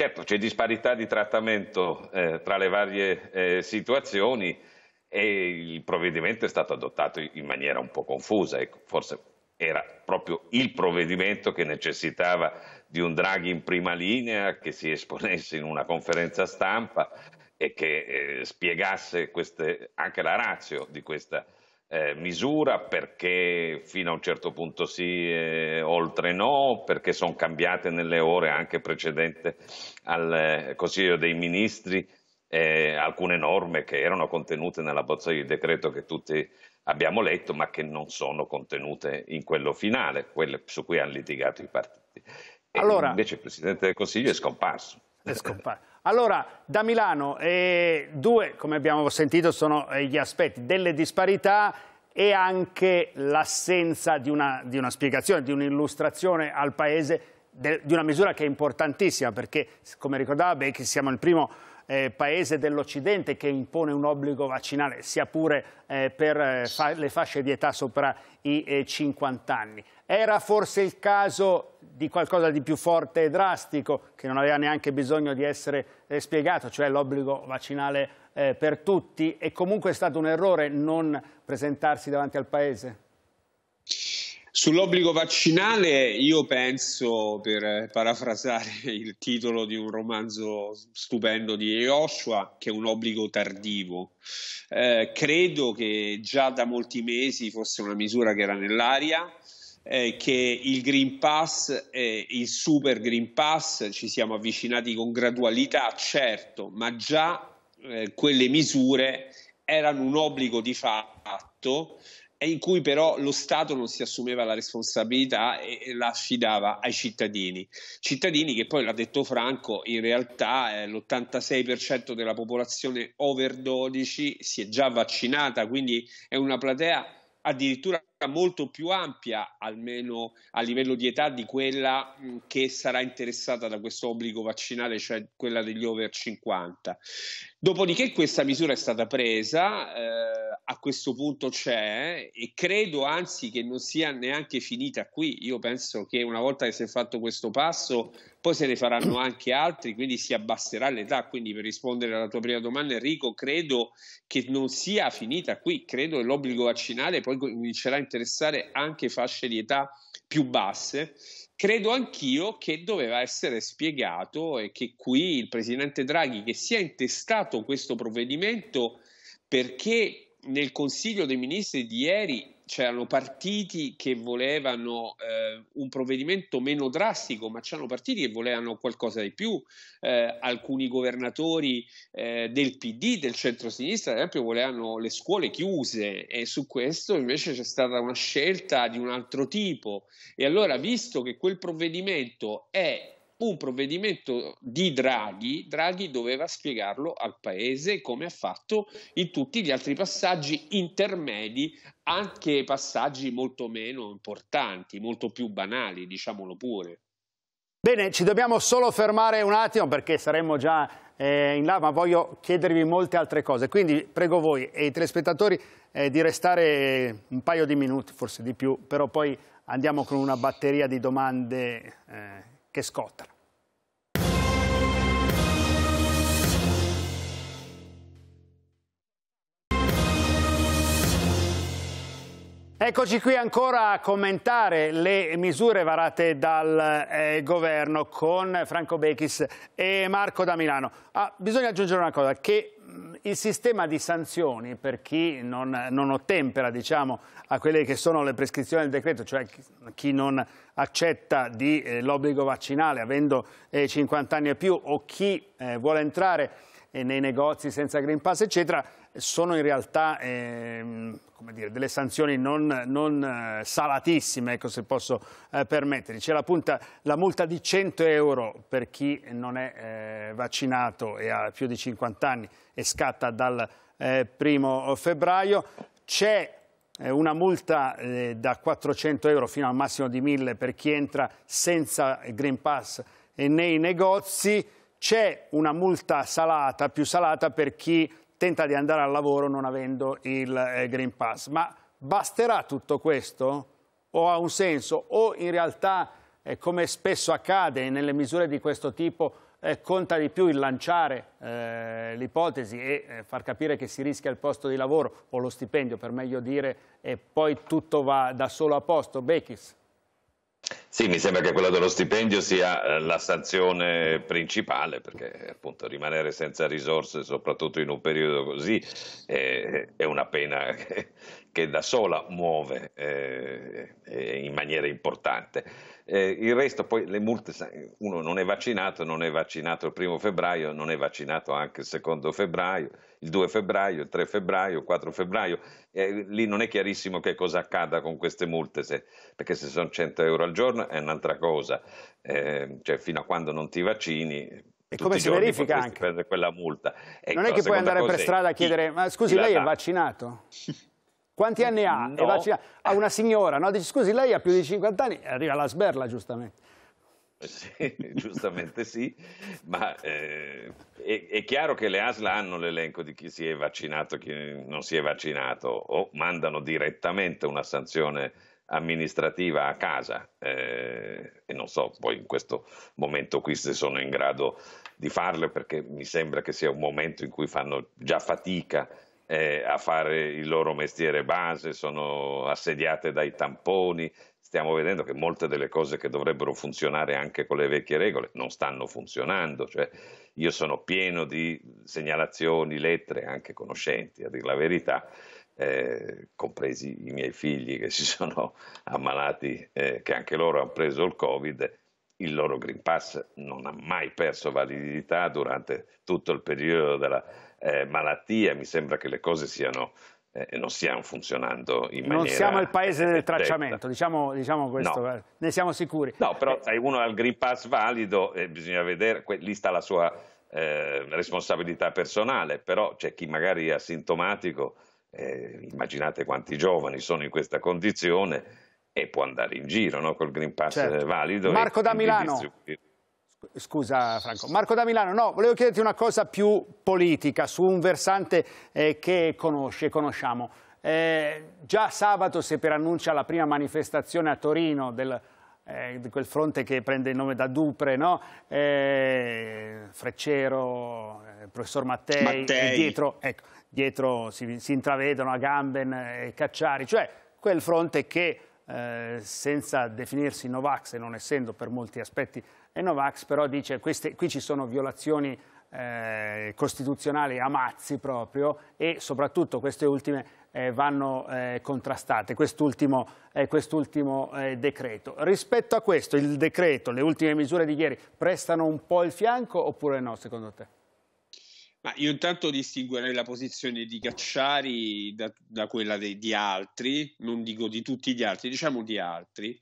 Speaker 11: Certo, c'è disparità di trattamento eh, tra le varie eh, situazioni e il provvedimento è stato adottato in maniera un po' confusa, ecco, forse era proprio il provvedimento che necessitava di un Draghi in prima linea, che si esponesse in una conferenza stampa e che eh, spiegasse queste, anche la razio di questa eh, misura, perché fino a un certo punto sì e eh, oltre no, perché sono cambiate nelle ore anche precedente al eh, Consiglio dei Ministri eh, alcune norme che erano contenute nella bozza di decreto che tutti abbiamo letto, ma che non sono contenute in quello finale, quelle su cui hanno litigato i partiti. E allora, invece il Presidente del Consiglio è scomparso. È
Speaker 1: scomparso. Allora, da Milano, eh, due, come abbiamo sentito, sono eh, gli aspetti delle disparità e anche l'assenza di, di una spiegazione, di un'illustrazione al Paese di una misura che è importantissima perché, come ricordava Becchi, siamo il primo eh, paese dell'Occidente che impone un obbligo vaccinale, sia pure eh, per eh, fa le fasce di età sopra i 50 eh, anni. Era forse il caso di qualcosa di più forte e drastico, che non aveva neanche bisogno di essere eh, spiegato, cioè l'obbligo vaccinale per tutti, e comunque è stato un errore non presentarsi davanti al Paese?
Speaker 12: Sull'obbligo vaccinale io penso, per parafrasare il titolo di un romanzo stupendo di Joshua, che è un obbligo tardivo. Eh, credo che già da molti mesi fosse una misura che era nell'aria, eh, che il Green Pass e il Super Green Pass ci siamo avvicinati con gradualità, certo, ma già eh, quelle misure erano un obbligo di fatto in cui però lo Stato non si assumeva la responsabilità e, la affidava ai cittadini. Cittadini che poi, l'ha detto Franco, in realtà eh, l'86% della popolazione over 12 si è già vaccinata, quindi è una platea addirittura molto più ampia, almeno a livello di età, di quella che sarà interessata da questo obbligo vaccinale, cioè quella degli over 50. Dopodiché questa misura è stata presa, eh, a questo punto c'è e credo anzi che non sia neanche finita qui. Io penso che una volta che si è fatto questo passo, poi se ne faranno anche altri, quindi si abbasserà l'età. Quindi per rispondere alla tua prima domanda Enrico, credo che non sia finita qui, credo che l'obbligo vaccinale poi comincerà a interessare anche fasce di età più basse credo anch'io che doveva essere spiegato e che qui il presidente Draghi, che si è intestato questo provvedimento perché nel Consiglio dei Ministri di ieri c'erano partiti che volevano eh, un provvedimento meno drastico, ma c'erano partiti che volevano qualcosa di più. Eh, alcuni governatori eh, del PD, del centro-sinistra, ad esempio, volevano le scuole chiuse e su questo invece c'è stata una scelta di un altro tipo. E allora, visto che quel provvedimento è un provvedimento di Draghi, Draghi doveva spiegarlo al Paese come ha fatto in tutti gli altri passaggi intermedi, anche passaggi molto meno importanti, molto più banali, diciamolo pure.
Speaker 1: Bene, ci dobbiamo solo fermare un attimo perché saremmo già eh, in là, ma voglio chiedervi molte altre cose. Quindi prego voi e i telespettatori eh, di restare un paio di minuti, forse di più, però poi andiamo con una batteria di domande. Eh che scottano. Eccoci qui ancora a commentare le misure varate dal eh, governo con Franco Bechis e Marco da Milano. Ah, bisogna aggiungere una cosa, che mm, il sistema di sanzioni per chi non, non ottempera diciamo, a quelle che sono le prescrizioni del decreto, cioè chi non accetta di eh, l'obbligo vaccinale avendo eh, 50 anni e più o chi eh, vuole entrare eh, nei negozi senza Green Pass, eccetera, sono in realtà eh, dire, delle sanzioni non, non eh, salatissime, ecco, se posso eh, permettermi. C'è la, la, multa di 100 euro per chi non è eh, vaccinato e ha più di 50 anni e scatta dal eh, primo febbraio. C'è eh, una multa da 400 euro fino al massimo di 1000 per chi entra senza Green Pass nei negozi. C'è una multa salata, più salata per chi tenta di andare al lavoro non avendo il eh, Green Pass. Ma basterà tutto questo? O ha un senso? O in realtà, eh, come spesso accade nelle misure di questo tipo, eh, conta di più il lanciare eh, l'ipotesi e eh, far capire che si rischia il posto di lavoro o lo stipendio, per meglio dire, e poi tutto va da solo a posto. Bekis.
Speaker 11: Sì, mi sembra che quella dello stipendio sia eh, la sanzione principale, perché appunto rimanere senza risorse, soprattutto in un periodo così, è, eh, è una pena <laughs> che che da sola muove eh, eh, in maniera importante. Eh, il resto poi le multe, uno non è vaccinato, non è vaccinato il primo febbraio, non è vaccinato anche il secondo febbraio, il 2 febbraio, il 3 febbraio, il 4 febbraio, eh, lì non è chiarissimo che cosa accada con queste multe, se, perché se sono 100 euro al giorno è un'altra cosa, eh, cioè fino a quando non ti vaccini e Tutti come si verifica anche? Prendere quella multa. Ecco, non è che puoi andare per strada a chiedere, ma scusi, lei è
Speaker 1: vaccinato? <laughs> Quanti anni ha? No. È vaccinato. Ha una signora, no? Dici, scusi, lei ha più di 50 anni, arriva alla sberla, giustamente.
Speaker 11: Sì, <laughs> giustamente sì, ma eh, è, è, chiaro che le ASL hanno l'elenco di chi si è vaccinato e chi non si è vaccinato o mandano direttamente una sanzione amministrativa a casa eh, e non so poi in questo momento qui se sono in grado di farlo perché mi sembra che sia un momento in cui fanno già fatica eh, a fare il loro mestiere base, sono assediate dai tamponi, stiamo vedendo che molte delle cose che dovrebbero funzionare anche con le vecchie regole non stanno funzionando, cioè io sono pieno di segnalazioni, lettere, anche conoscenti, a dire la verità, eh, compresi i miei figli che si <laughs> sono ammalati, eh, che anche loro hanno preso il Covid, il loro Green Pass non ha mai perso validità durante tutto il periodo della eh, malattia, mi sembra che le cose siano, eh, non stiano funzionando in maniera... Non siamo il
Speaker 1: paese del tracciamento, diciamo, diciamo, questo, no. Eh, ne siamo sicuri. No,
Speaker 11: però eh. uno ha il Green Pass valido e bisogna vedere, lì sta la sua eh, responsabilità personale, però c'è chi magari è asintomatico, eh, immaginate quanti giovani sono in questa condizione e può andare in giro no? col Green Pass certo. valido. Marco da Milano. Distribuire.
Speaker 1: Scusa Franco. Marco da Milano, no, volevo chiederti una cosa più politica su un versante eh, che conosci e conosciamo. Eh, già sabato si preannuncia la prima manifestazione a Torino del, eh, di quel fronte che prende il nome da Dupre, no? Eh, Freccero, eh, professor Mattei, eh, Mattei. dietro, ecco, dietro si, si, intravedono Agamben e Cacciari, cioè quel fronte che senza definirsi Novax e non essendo per molti aspetti e Novax però dice che qui ci sono violazioni eh, costituzionali a mazzi proprio e soprattutto queste ultime eh, vanno eh, contrastate, quest'ultimo eh, quest eh, decreto. Rispetto a questo il decreto, le ultime misure di ieri prestano un po' il fianco oppure no secondo te?
Speaker 12: Ma io intanto distinguerei la posizione di Cacciari da, da quella de, di altri, non dico di tutti gli altri, diciamo di altri,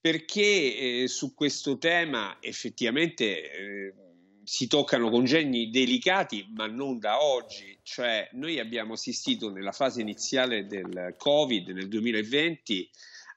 Speaker 12: perché eh, su questo tema effettivamente eh, si toccano congegni delicati, ma non da oggi. Cioè, noi abbiamo assistito nella fase iniziale del Covid nel 2020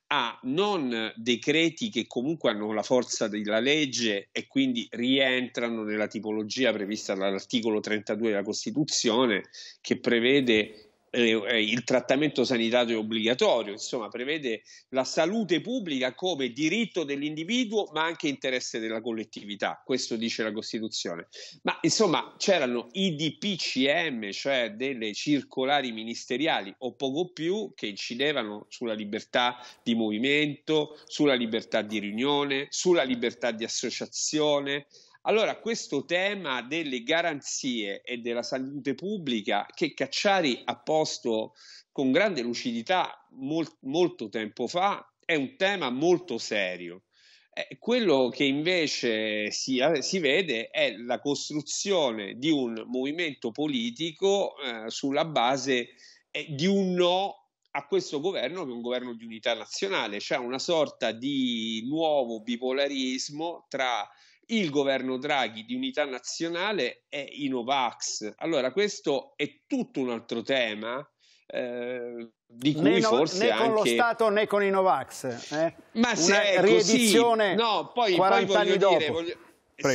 Speaker 12: a non decreti che comunque hanno la forza della legge e quindi rientrano nella tipologia prevista dall'articolo 32 della Costituzione che prevede eh, eh, il trattamento sanitario obbligatorio, insomma prevede la salute pubblica come diritto dell'individuo ma anche interesse della collettività, questo dice la Costituzione. Ma insomma c'erano i DPCM, cioè delle circolari ministeriali o poco più che incidevano sulla libertà di movimento, sulla libertà di riunione, sulla libertà di associazione, allora, questo tema delle garanzie e della salute pubblica che Cacciari ha posto con grande lucidità molt, molto tempo fa è un tema molto serio. Eh, quello che invece si, eh, si, vede è la costruzione di un movimento politico eh, sulla base eh, di un no a questo governo che è un governo di unità nazionale, cioè una sorta di nuovo bipolarismo tra il governo Draghi di unità nazionale è i Novax. Allora, questo è tutto un altro tema. Eh, di cui né, forse né anche... con lo Stato
Speaker 1: né con i Novax eh? ma se una riedizione così, no, poi, 40 poi anni dopo
Speaker 12: dire, voglio...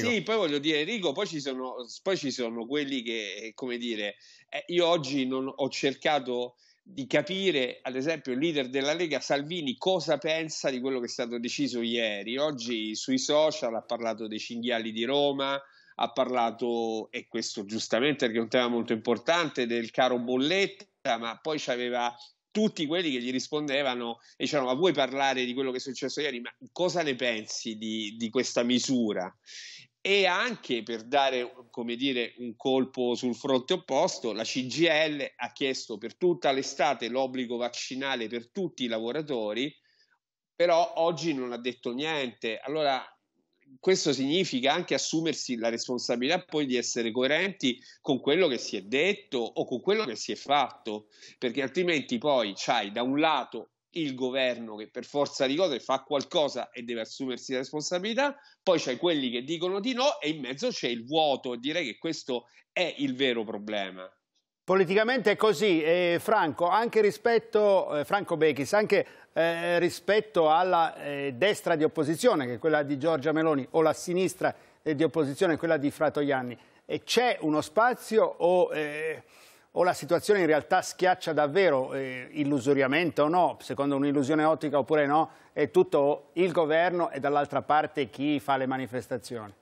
Speaker 12: Sì, poi voglio dire, Enrico, poi ci sono, poi ci sono quelli che, come dire, eh, io oggi non ho cercato di capire, ad esempio, il leader della Lega Salvini cosa pensa di quello che è stato deciso ieri. Oggi sui social ha parlato dei cinghiali di Roma, ha parlato, e questo giustamente perché è un tema molto importante, del caro Bolletta, ma poi c'aveva tutti quelli che gli rispondevano e dicevano ma vuoi parlare di quello che è successo ieri, ma cosa ne pensi di, di questa misura? e anche per dare come dire, un colpo sul fronte opposto, la CGL ha chiesto per tutta l'estate l'obbligo vaccinale per tutti i lavoratori, però oggi non ha detto niente. Allora, questo significa anche assumersi la responsabilità poi di essere coerenti con quello che si è detto o con quello che si è fatto, perché altrimenti poi c'hai da un lato il governo che per forza di cose fa qualcosa e deve assumersi la responsabilità, poi c'è quelli che dicono di no e in mezzo c'è il vuoto. Direi che questo è il vero problema.
Speaker 1: Politicamente è così, eh, Franco, anche rispetto, eh, Franco Bechis, anche eh, rispetto alla eh, destra di opposizione, che è quella di Giorgia Meloni, o la sinistra eh, di opposizione, quella di Fratoianni, eh, c'è uno spazio o o la situazione in realtà schiaccia davvero, eh, illusoriamente o no, secondo un'illusione ottica oppure no, è tutto il governo e dall'altra parte chi fa le manifestazioni?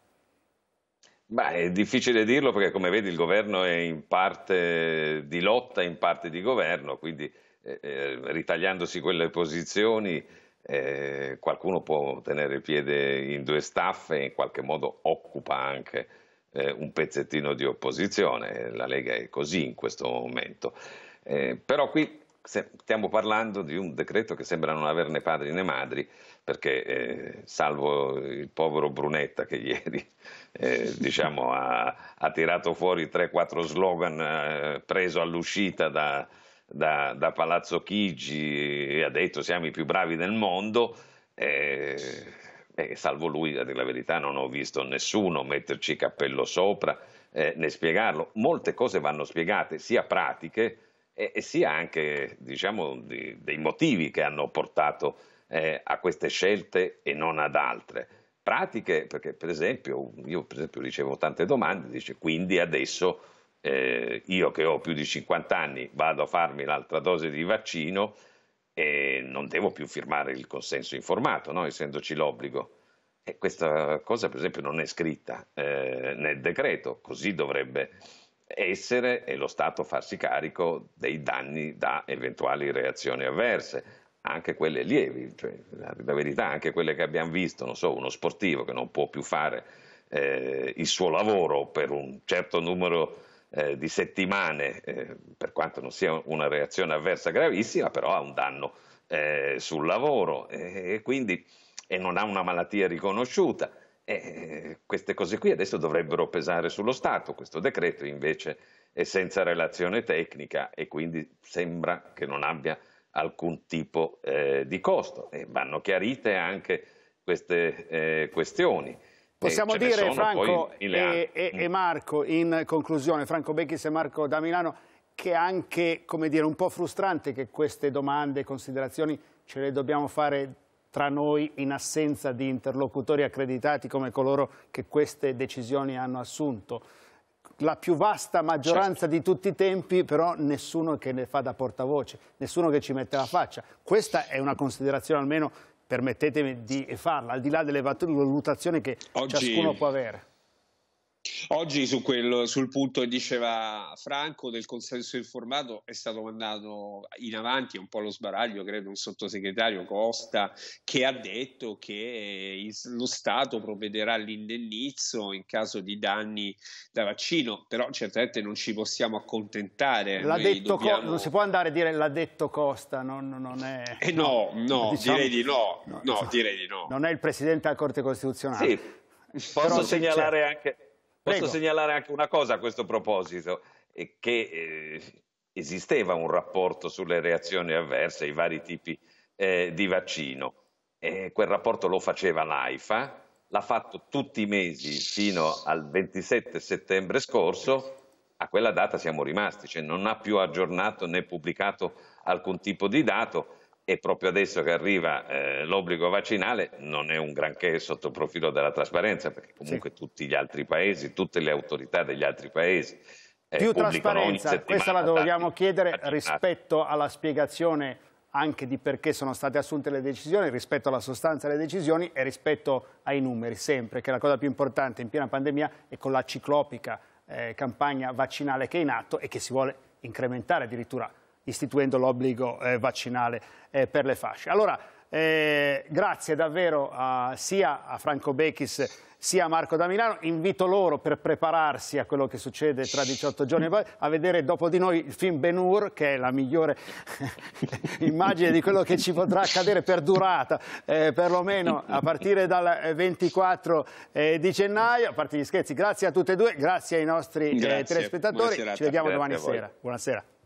Speaker 11: Beh, è difficile dirlo perché come vedi il governo è in parte di lotta, in parte di governo, quindi eh, eh ritagliandosi quelle posizioni eh, qualcuno può tenere il piede in due staffe e in qualche modo occupa anche eh, un pezzettino di opposizione, la Lega è così in questo momento. Eh, però qui stiamo parlando di un decreto che sembra non averne padri né madri, perché eh, salvo il povero Brunetta che <laughs> ieri eh, diciamo, ha, ha, tirato fuori 3-4 slogan eh, preso all'uscita da, da, da, Palazzo Chigi e ha detto siamo i più bravi del mondo, eh, eh, salvo lui, a dire la verità, non ho visto nessuno metterci cappello sopra eh, né spiegarlo. Molte cose vanno spiegate, sia pratiche eh, e, sia anche diciamo, di, dei motivi che hanno portato eh, a queste scelte e non ad altre. Pratiche, perché per esempio, io per esempio ricevo tante domande, dice quindi adesso eh, io che ho più di 50 anni vado a farmi l'altra dose di vaccino e non devo più firmare il consenso informato, no? essendoci l'obbligo. E questa cosa, per esempio, non è scritta eh, nel decreto, così dovrebbe essere e lo Stato farsi carico dei danni da eventuali reazioni avverse, anche quelle lievi, cioè, la, la, verità, anche quelle che abbiamo visto, non so, uno sportivo che non può più fare eh, il suo lavoro per un certo numero di eh, di settimane, eh, per quanto non sia una reazione avversa gravissima, però ha un danno eh, sul lavoro eh, e quindi e non ha una malattia riconosciuta.
Speaker 12: E eh,
Speaker 11: queste cose qui adesso dovrebbero pesare sullo Stato, questo decreto invece è senza relazione tecnica e quindi sembra che non abbia alcun tipo eh, di costo e vanno chiarite anche queste questioni. Possiamo dire, Franco e,
Speaker 1: e, mm. e, Marco, in conclusione, Franco Becchis e Marco da Milano, che è anche dire, un po' frustrante che queste domande e considerazioni ce le dobbiamo fare tra noi in assenza di interlocutori accreditati come coloro che queste decisioni hanno assunto. La più vasta maggioranza certo. di tutti i tempi, però nessuno che ne fa da portavoce, nessuno che ci mette la faccia. Questa è una considerazione almeno permettetemi di farla, al di là delle valutazioni che Oggi... ciascuno può avere.
Speaker 12: Oggi su quello, sul punto che diceva Franco del consenso informato è stato mandato in avanti un po' lo sbaraglio, credo, un sottosegretario Costa che ha detto che eh, lo Stato provvederà all'indennizzo in caso di danni da vaccino, però certamente non ci possiamo accontentare. L'ha detto dobbiamo... non si
Speaker 1: può andare a dire l'ha detto Costa, non, non è... Eh no,
Speaker 12: no, diciamo... direi di no, no, no, direi di no.
Speaker 1: Non è il Presidente della Corte Costituzionale. Sì, posso segnalare anche
Speaker 11: Posso Prego. segnalare anche una cosa a questo proposito, che eh, esisteva un rapporto sulle reazioni avverse ai vari tipi eh, di vaccino. E quel rapporto lo faceva l'AIFA, l'ha fatto tutti i mesi fino al 27 settembre scorso, a quella data siamo rimasti, cioè non ha più aggiornato né pubblicato alcun tipo di dato e proprio adesso che arriva eh, l'obbligo vaccinale non è un granché sotto profilo della trasparenza, perché comunque sì. tutti gli altri paesi, tutte le autorità degli altri paesi eh, più trasparenza, questa la dobbiamo
Speaker 1: chiedere vaccinati. rispetto alla spiegazione anche di perché sono state assunte le decisioni, rispetto alla sostanza delle decisioni e rispetto ai numeri, sempre, che la cosa più importante in piena pandemia è con la ciclopica eh, campagna vaccinale che è in atto e che si vuole incrementare addirittura istituendo l'obbligo eh, vaccinale eh, per le fasce. Allora, eh, grazie davvero a, sia a Franco Bechis sia a Marco da Milano, invito loro per prepararsi a quello che succede tra 18 giorni e a vedere dopo di noi il film Ben Hur che è la migliore <laughs> immagine di quello che ci potrà accadere per durata eh, perlomeno a partire dal 24 eh, di gennaio a parte gli scherzi, grazie a tutte e due grazie ai nostri eh, grazie. telespettatori ci vediamo domani sera, buonasera